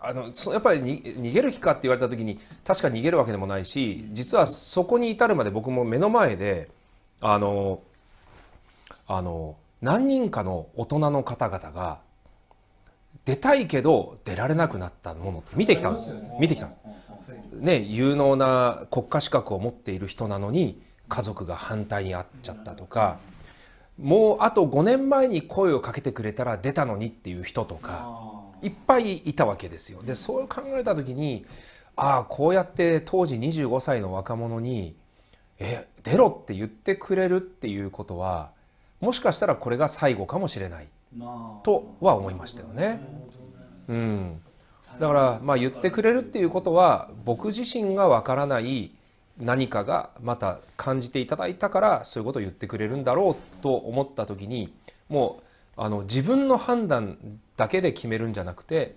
あのやっぱり逃げる気かって言われた時に確か逃げるわけでもないし実はそこに至るまで僕も目の前であのあの何人かの大人の方々が出たいけど出られなくなったもの見てきたんです見てきたね有能な国家資格を持っている人なのに家族が反対にあっちゃったとかもうあと5年前に声をかけてくれたら出たのにっていう人とかいっぱいいたわけですよ。でそう考えた時にああこうやって当時25歳の若者に「え出ろ」って言ってくれるっていうことはもしかしたらこれが最後かもしれないとは思いましたよね。うん、だからまあ言ってくれるっていうことは僕自身がわからない何かがまた感じていただいたからそういうことを言ってくれるんだろうと思った時にもうあの自分の判断だけで決めるんじゃなくて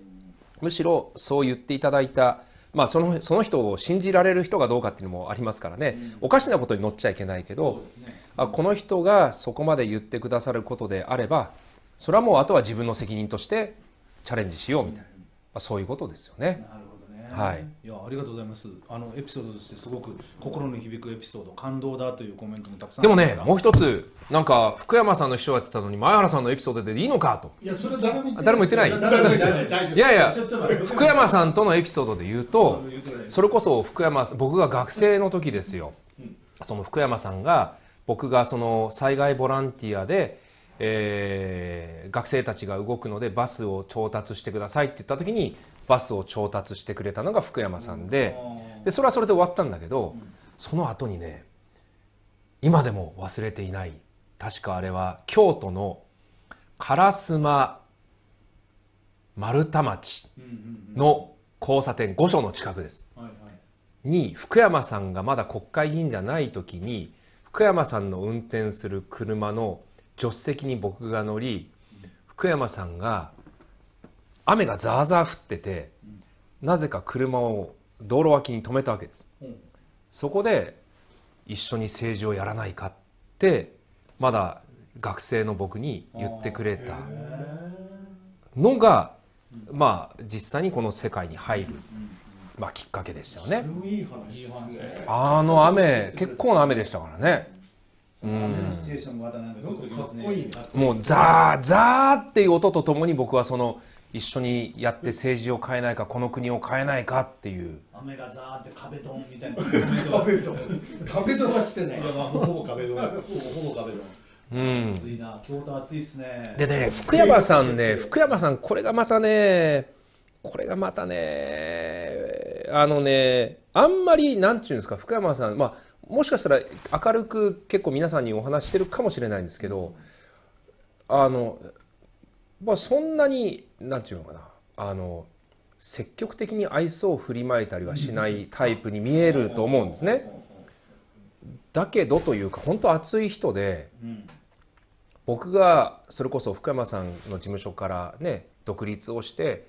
むしろそう言っていただいた、まあ、そのその人を信じられる人がどうかっていうのもありますからね、おかしなことに乗っちゃいけないけど、ね、あこの人がそこまで言ってくださることであればそれはもうあとは自分の責任としてチャレンジしようみたいな、まあ、そういうことですよね。なるほどねはい、いやありがとうございますあのエピソードとしてすごく心に響くエピソード感動だというコメントもたくさんでもねもう一つなんか福山さんの秘書やってたのに前原さんのエピソードでいいのかといやそれは誰も言ってないいやいや福山さんとのエピソードで言うとそれこそ福山僕が学生の時ですよ、その福山さんが僕がその災害ボランティアで、えー、学生たちが動くのでバスを調達してくださいって言った時にバスを調達してくれたのが福山さんででそれはそれで終わったんだけどその後にね今でも忘れていない確かあれは京都の烏丸丸太町の交差点5所の近くです。に福山さんがまだ国会議員じゃない時に福山さんの運転する車の助手席に僕が乗り福山さんが雨がザーザー降っててなぜか車を道路脇に止めたわけです。そこで一緒に政治をやらないかってまだ学生の僕に言ってくれたのがまあ実際にこの世界に入るまあ、きっかけでしたよね。いい話ねあの雨結構な雨でしたからね。もうザーザーっていう音とともに僕はその一緒にやって政治を変えないかこの国を変えないかっていう雨がザーって壁ドンみたいな壁ドン壁ドンはしてない ほぼ壁ドンほぼ壁ドンうん、暑いな京都暑いっすねでね福山さんね福山さんこれがまたねこれがまたねあのねあんまり何て言うんですか福山さんまあもしかしたら明るく結構皆さんにお話してるかもしれないんですけどあのまあそんなに何て言うのかなあの積極的に愛想を振りまいたりはしないタイプに見えると思うんですね。だけどというか本当熱い人で、僕がそれこそ福山さんの事務所からね独立をして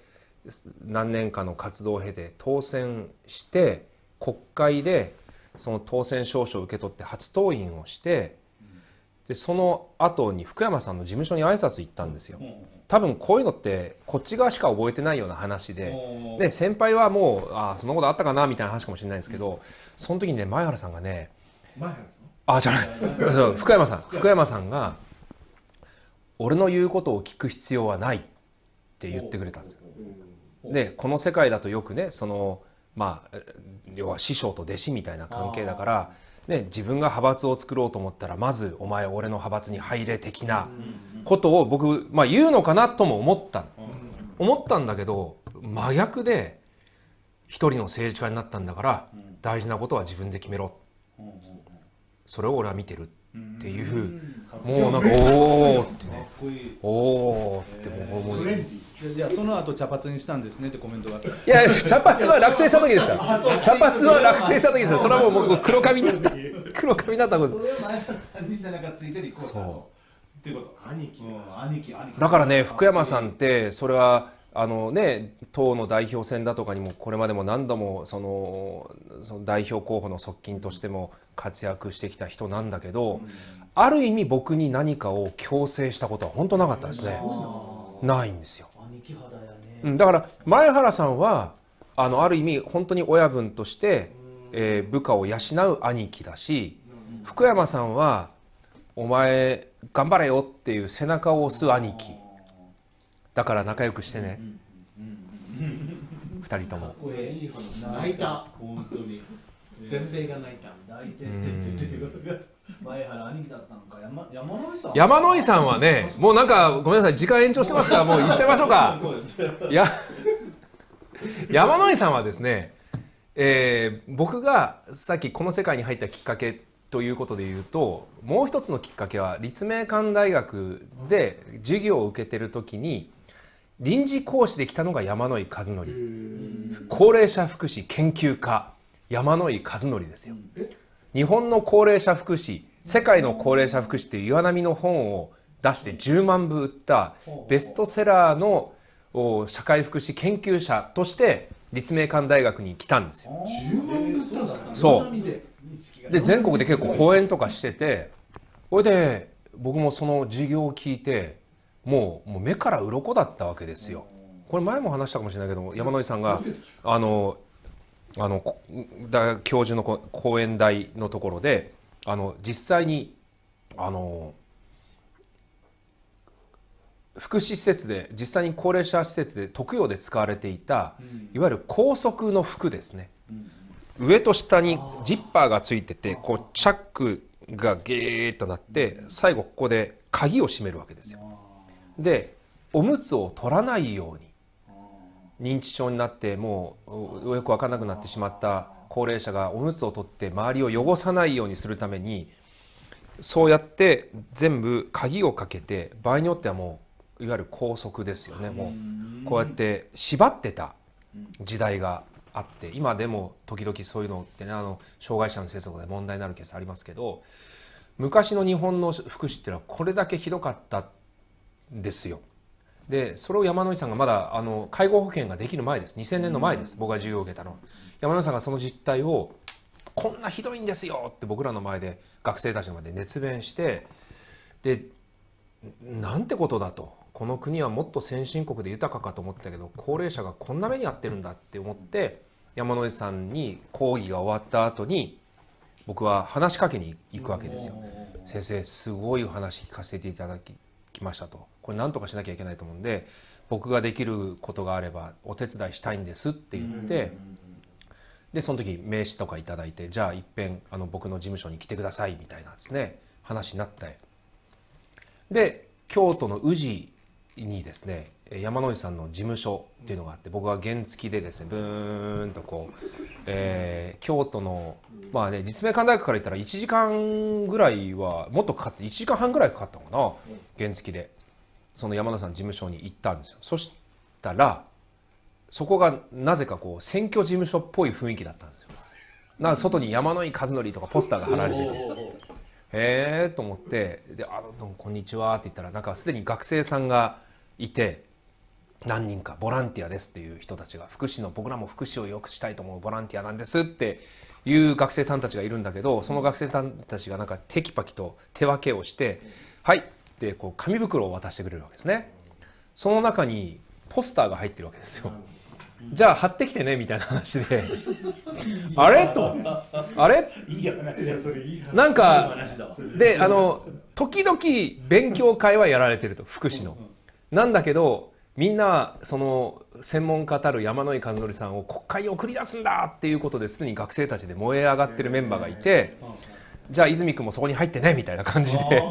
何年かの活動を経て当選して国会でその当選証書を受け取って初登院をしてでその後に福山さんの事務所に挨拶行ったんですよ多分こういうのってこっち側しか覚えてないような話でで先輩はもうあそんなことあったかなみたいな話かもしれないんですけどその時にね前原さんがねあじゃない福山さん福山さんが「俺の言うことを聞く必要はない」って言ってくれたんですよ。でこの世界だとよくねそのまあ要は師匠と弟子みたいな関係だから、ね、自分が派閥を作ろうと思ったらまずお前俺の派閥に入れ的なことを僕、まあ、言うのかなとも思った思ったんだけど真逆で一人の政治家になったんだから大事なことは自分で決めろそれを俺は見てるっていうもうなんかおおってねおおってう思う。いやその後茶髪にしたんですねってコメントがいや茶髪は落選した時ですから茶髪は落選した時ですそれはもう僕黒髪になった黒髪になったことだからね福山さんってそれはあのね党の代表選だとかにもこれまでも何度もそのその代表候補の側近としても活躍してきた人なんだけど、ある意味僕に何かを強制したことは本当なかったですね。ないんですよ。うん、だから前原さんはあのある意味本当に親分として、えー、部下を養う兄貴だし福山さんはお前頑張れよっていう背中を押す兄貴だから仲良くしてね2人とも泣いた本当に全米が泣いた泣いて って言ってることが前原兄貴だったのか山山野井さん山井さんはねもうなんかごめんなさい時間延長してますから もう行っちゃいましょうかいや山野井さんはですね、えー、僕がさっきこの世界に入ったきっかけということで言うともう一つのきっかけは立命館大学で授業を受けてる時に臨時講師で来たのが山野井和則高齢者福祉研究家山野井和則ですよ。え日本の高齢者福祉世界の高齢者福祉っていう岩波の本を出して10万部売ったベストセラーの社会福祉研究者として立命館大学に来たんですよ。そうで全国で結構講演とかしててそれで僕もその授業を聞いてもうもう目から鱗だったわけですよ。これ前も話したかもしれないけど山野井さんがあのあの教授の講演台のところであの実際にあの福祉施設で実際に高齢者施設で特養で使われていた、うん、いわゆる高速の服ですね、うん、上と下にジッパーがついててこうチャックがゲーッとなって最後ここで鍵を閉めるわけですよ。でおむつを取らないように認知症になってもうよく分からなくなってしまった高齢者がおむつを取って周りを汚さないようにするためにそうやって全部鍵をかけて場合によってはもういわゆる拘束ですよねもうこうやって縛ってた時代があって今でも時々そういうのってねあの障害者の政策で問題になるケースありますけど昔の日本の福祉っていうのはこれだけひどかったんですよ。でそれを山野井さんがまだあの介護保険ができる前です2000年の前です、僕が授業を受けたの山野井さんがその実態をこんなひどいんですよって僕らの前で学生たちの前で熱弁してでなんてことだとこの国はもっと先進国で豊かかと思ったけど高齢者がこんな目に遭ってるんだって思って山野井さんに講義が終わった後に僕は話しかけに行くわけですよ。先生すごい話聞かせていただききましたとこれ何とかしなきゃいけないと思うんで僕ができることがあればお手伝いしたいんですって言ってでその時名刺とか頂いてじゃあいっぺんあの僕の事務所に来てくださいみたいなですね話になってで京都の宇治にですね山之内さんの事務所っていうのがあって僕は原付でですねブーンとこう、えー、京都のまあね立命館大学から行ったら1時間ぐらいはもっとかかって1時間半ぐらいかかったのかな原付でその山之内さんの事務所に行ったんですよそしたらそこがなぜかこう選挙事務所っぽい雰囲気だったんですよな外に山之井和則とかポスターが貼られてて。へえと思って「であのこんにちは」って言ったらなんかすでに学生さんがいて何人かボランティアですっていう人たちが福祉の僕らも福祉を良くしたいと思うボランティアなんですっていう学生さんたちがいるんだけどその学生さんたちがなんかテキパキと手分けをして「はい」ってこう紙袋を渡してくれるわけですね。その中にポスターが入ってるわけですよ。じゃあ貼ってきてねみたいな話であれとあれなんかであの時々勉強会はやられてると福祉の。なんだけどみんなその専門家たる山野井和則さんを国会に送り出すんだっていうことですでに学生たちで燃え上がってるメンバーがいて、じゃあ泉君もそこに入ってねみたいな感じで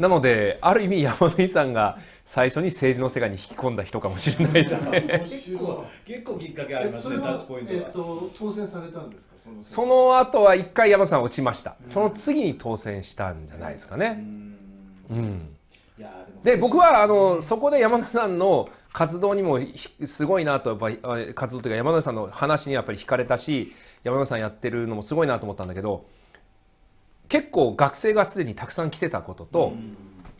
なのである意味山野井さんが最初に政治の世界に引き込んだ人かもしれないですね結構結構きっかけありますねタッチポイントえっと、当選されたんですかそのその後は一回山野さん落ちました、その次に当選したんじゃないですかねうんで僕はあのそこで山田さんの活動にもすごいなとやっぱ活動というか山田さんの話にやっぱり惹かれたし山田さんやってるのもすごいなと思ったんだけど結構学生がすでにたくさん来てたことと。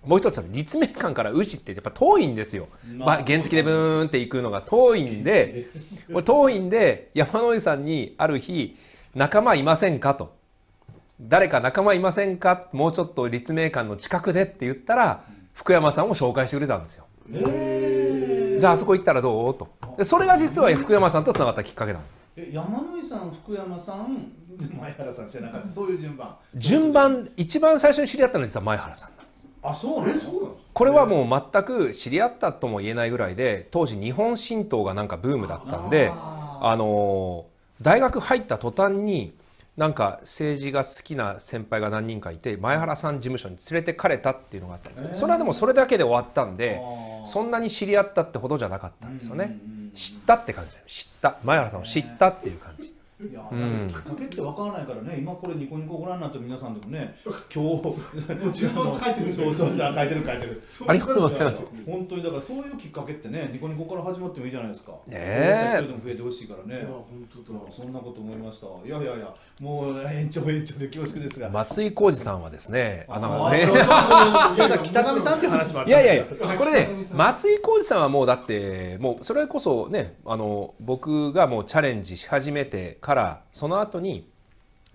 もう一つは立命館から宇治ってやっぱ遠いんですよ、まあ、原付でブーンって行くのが遠いんでこ遠いんで山野内さんにある日仲間いませんかと誰か仲間いませんかもうちょっと立命館の近くでって言ったら、福山さんを紹介してくれたんですよ。じゃああそこ行ったらどうとでそれが実は福山さんとつながったきっかけなの。え山野井さん福山さん前原さん背中でそういう順番順番一番最初に知り合ったのは実は前原さんなんですあそうねそうなんこれはもう全く知り合ったとも言えないぐらいで当時日本新党がなんかブームだったんであの大学入った途端になんか政治が好きな先輩が何人かいて前原さん事務所に連れてかれたっていうのがあったんですけどそれはでもそれだけで終わったんでそんなに知り合ったってほどじゃなかったんですよね、知ったって感じ知った前原さんを知ったっていう感じいや、うん、きっかけって分からないからね、今これ、ニコニコご覧になって皆さんでもね、今日、もう順番書いてる、そうそう、書いてる、書いてる、ありがとうございます。本当にだから、そういうきっかけってね、ニコニコから始まってもいいじゃないですか、ええー、人でも増えてほしいからね、いや、本当だ、そんなこと思いました、いやいやいや、もう延長、延長で恐縮ですが、松井浩二さんはですね、あのね、北上さんっていう話もあったいやいやいや、これね、松井浩二さんはもう、だって、もうそれこそね、あの僕がもうチャレンジし始めて、からその後に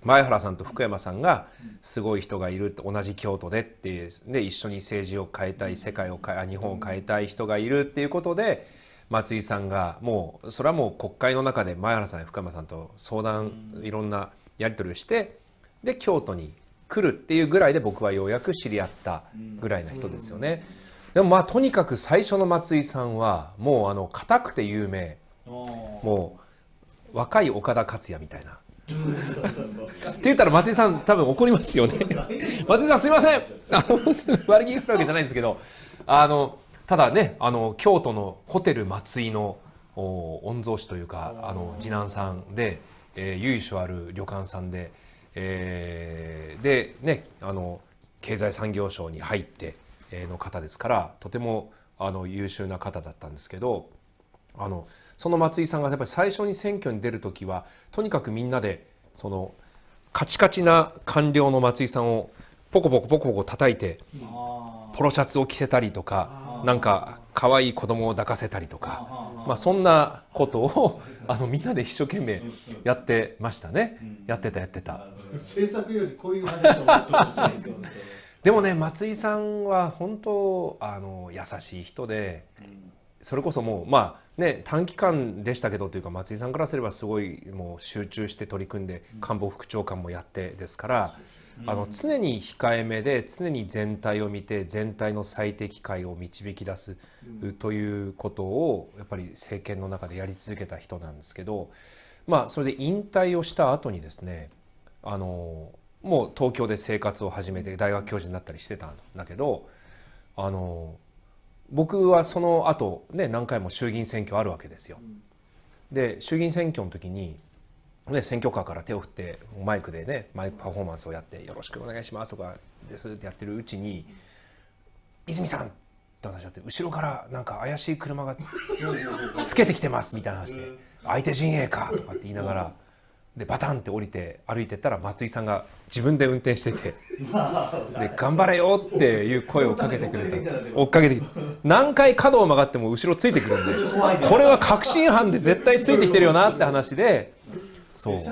前原さんと福山さんがすごい人がいる同じ京都でってで一緒に政治を変えたい世界を変え日本を変えたい人がいるっていうことで松井さんがもうそれはもう国会の中で前原さんや福山さんと相談いろんなやり取りをしてで京都に来るっていうぐらいで僕はようやく知り合ったぐらいな人ですよね。でもまあとにかく最初の松井さんはもうあの固くて有名もう若い岡田克也みたいなって言ったら松井さん多分怒りますよね 松井さんすみませんあの悪気があるわけじゃないんですけどあのただねあの京都のホテル松井の御曹司というかあの次男さんで、えー、由緒ある旅館さんで、えー、でねあの経済産業省に入っての方ですからとてもあの優秀な方だったんですけどあのその松井さんがやっぱり最初に選挙に出る時はとにかくみんなでそのカチカチな官僚の松井さんをポコポコポコポコ叩いてポロシャツを着せたりとかなんか可愛い子供を抱かせたりとかまあそんなことをあのみんなで一生懸命やってましたね、やってたやってた政策よりこういう話でもね松井さんは本当あの優しい人で、それこそもうまあね短期間でしたけどというか松井さんからすればすごいもう集中して取り組んで官房副長官もやってですから、あの常に控えめで常に全体を見て全体の最適解を導き出すということをやっぱり政権の中でやり続けた人なんですけどまあそれで引退をした後にですねあのもう東京で生活を始めて大学教授になったりしてたんだけどあの僕はその後ね何回も衆議院選挙あるわけですよ。で衆議院選挙の時に、ね、選挙カーから手を振ってマイクでねマイクパフォーマンスをやって「よろしくお願いします」とか「です」ってやってるうちに「泉さん!」って話になって後ろからなんか怪しい車がつけてきてますみたいな話で「相手陣営か」とかって言いながら。でバタンって降りて歩いてったら松井さんが自分で運転してて で頑張れよっていう声をかけてくれて追っかけてきて何回角を曲がっても後ろついてくるんでこれは確信犯で絶対ついてきてるよなって話でそうい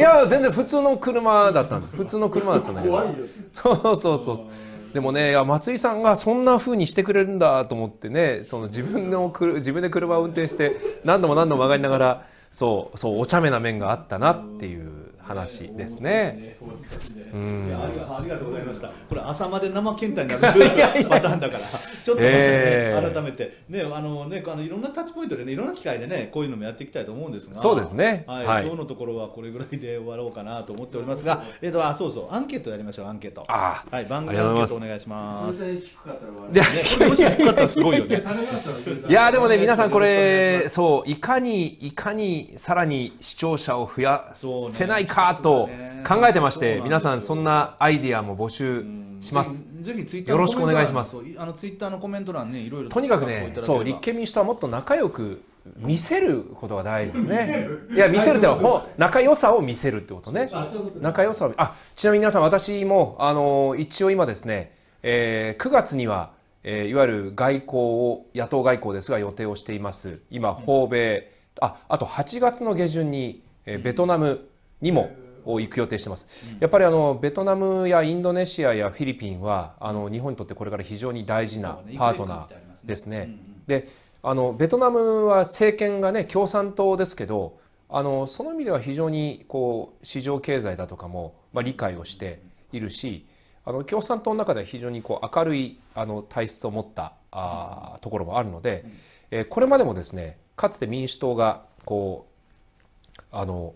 や全然普通の車だったんです普通の車だったんだけどそうそうそうそうでもね松井さんがそんな風にしてくれるんだと思ってねその自分の自分で車を運転して何度も何度も曲がりながらそうそうお茶目な面があったなっていう。話ですね。うん、ありがとうございました。これ朝まで生検体になるパターンだから、ちょっと、ねえー、改めてねあのねあのいろんなタッチポイントでねいろんな機会でねこういうのもやっていきたいと思うんですが、そうですね。はい、はい、今日のところはこれぐらいで終わろうかなと思っておりますが、えっ、とあそうそうアンケートやりましょうアンケート。あはい番組アンケートお願いします。いいやでもね皆さんこれそういかにいかにさらに視聴者を増やせないか。かと考えてまして、皆さんそんなアイディアも募集します。ぜひツイッターよろしくお願いします。あのツイッターのコメント欄ね、いろいろとにかくね、そう立憲民主党はもっと仲良く見せることが大事ですね。いや見せるってほ仲良さを見せるってことね。仲良さをあちなみに皆さん私もあの一応今ですね、えー、9月には、えー、いわゆる外交を野党外交ですが予定をしています。今訪米、ああと八月の下旬に、えー、ベトナム、にも行く予定してます、やっぱりあのベトナムやインドネシアやフィリピンはあの日本にとってこれから非常に大事なパートナーですね。であのベトナムは政権がね共産党ですけどあのその意味では非常にこう市場経済だとかも、まあ、理解をしているしあの共産党の中では非常にこう明るいあの体質を持ったあところもあるので、これまでもですねかつて民主党がこうあの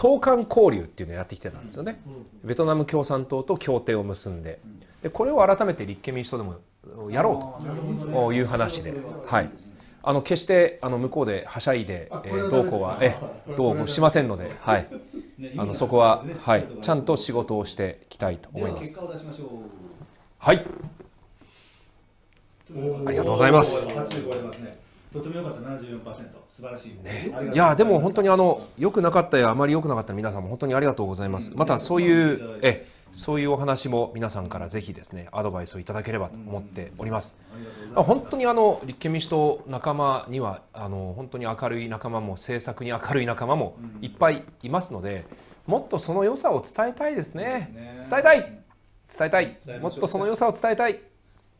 党間交流っていうのをやってきてたんですよね、ベトナム共産党と協定を結んででこれを改めて立憲民主党でもやろうという話で、はい、あの決してあの向こうではしゃいで、えー、どうこうはえどうしませんので、はい、あのそこは、はい、ちゃんと仕事をしていきたいと思います。はいありがとうございます。とても良かった74%素晴らしい、ね、いやでも本当にあの良くなかったやあまり良くなかった皆さんも本当にありがとうございます、うん、またそういう、えそういうお話も皆さんからぜひですねアドバイスをいただければと思っております、ま本当にあの立憲民主党仲間にはあの本当に明るい仲間も政策に明るい仲間もいっぱいいますので、もっとその良さを伝えたいですね、ね、伝えたい伝えたいもっとその良さを伝えたい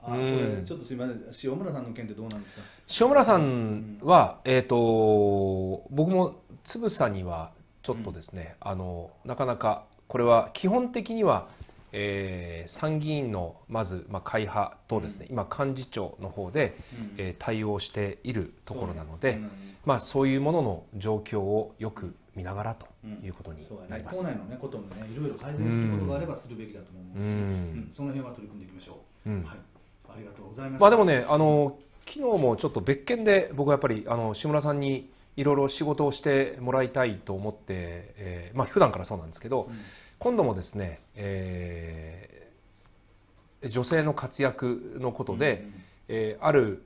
あこれちょっとすみません塩村さんの件ってどうなんですか塩村さんは、えーと、僕もつぶさにはちょっとですね、あのなかなかこれは基本的にはえー、参議院のまず、まあ、会派とですね、うん、今幹事長の方で、うん、えー、対応しているところなのでそうまあ、そういうものの状況をよく見ながらということになります、うんね、党内の、ね、こともねいろいろ改善することがあればするべきだと思うし、うん、その辺は取り組んでいきましょう。はいありがとうございます。まあでもね、あの昨日もちょっと別件で僕はやっぱりあの志村さんにいろいろ仕事をしてもらいたいと思って、えー、まあ普段からそうなんですけど、うん、今度もですね、えー、女性の活躍のことで、うん、えー、ある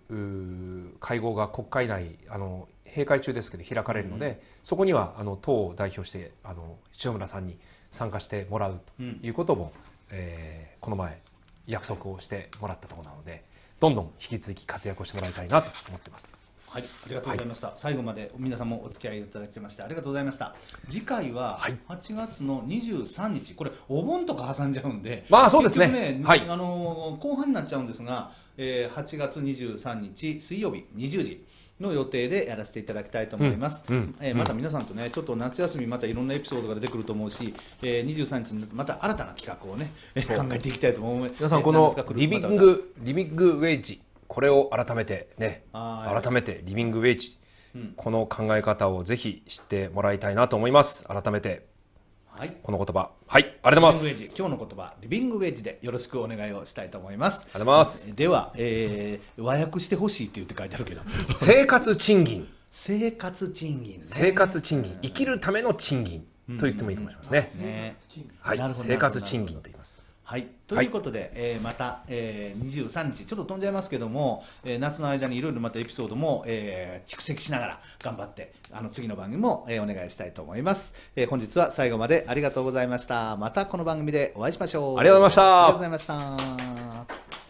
会合が国会内あの閉会中ですけど開かれるので、うん、そこにはあの党を代表してあの塩村さんに参加してもらうということも、うん、えー、この前約束をしてもらったところなのでどんどん引き続き活躍をしてもらいたいなと思ってます。はい、ありがとうございました、はい、最後まで皆さんもお付き合いいただきましてありがとうございました次回は8月の23日これお盆とか挟んじゃうんでまあそうですね、ね、はい、あの後半になっちゃうんですが、えー、8月23日水曜日20時の予定でやらせていただきたいと思います、うんうん、えー、また皆さんとねちょっと夏休みまたいろんなエピソードが出てくると思うし、えー、23日にまた新たな企画をね、えー、考えていきたいと思います皆さんこのリビングリビングウェイジこれを改めてね改めてリビングウェイジ、うん、この考え方をぜひ知ってもらいたいなと思います改めてはい、この言葉はい、ありがとうございます。今日の言葉、リビングウェッジでよろしくお願いをしたいと思います。ありがとうございます。では、えー、和訳してほしいって言って書いてあるけど、生活賃金。生活賃金、ね、生活賃金、生きるための賃金と言ってもいいかもしれませんね。ん、ねはい、生活賃金と言います。はい、ということで、はい、えー、また、えー、23日、ちょっと飛んじゃいますけども、えー、夏の間にいろいろまたエピソードも、えー、蓄積しながら頑張って、あの次の番組も、えー、お願いしたいと思います、えー。本日は最後までありがとうございました。またこの番組でお会いしましょう。ありがとうございました。ありがとうございました。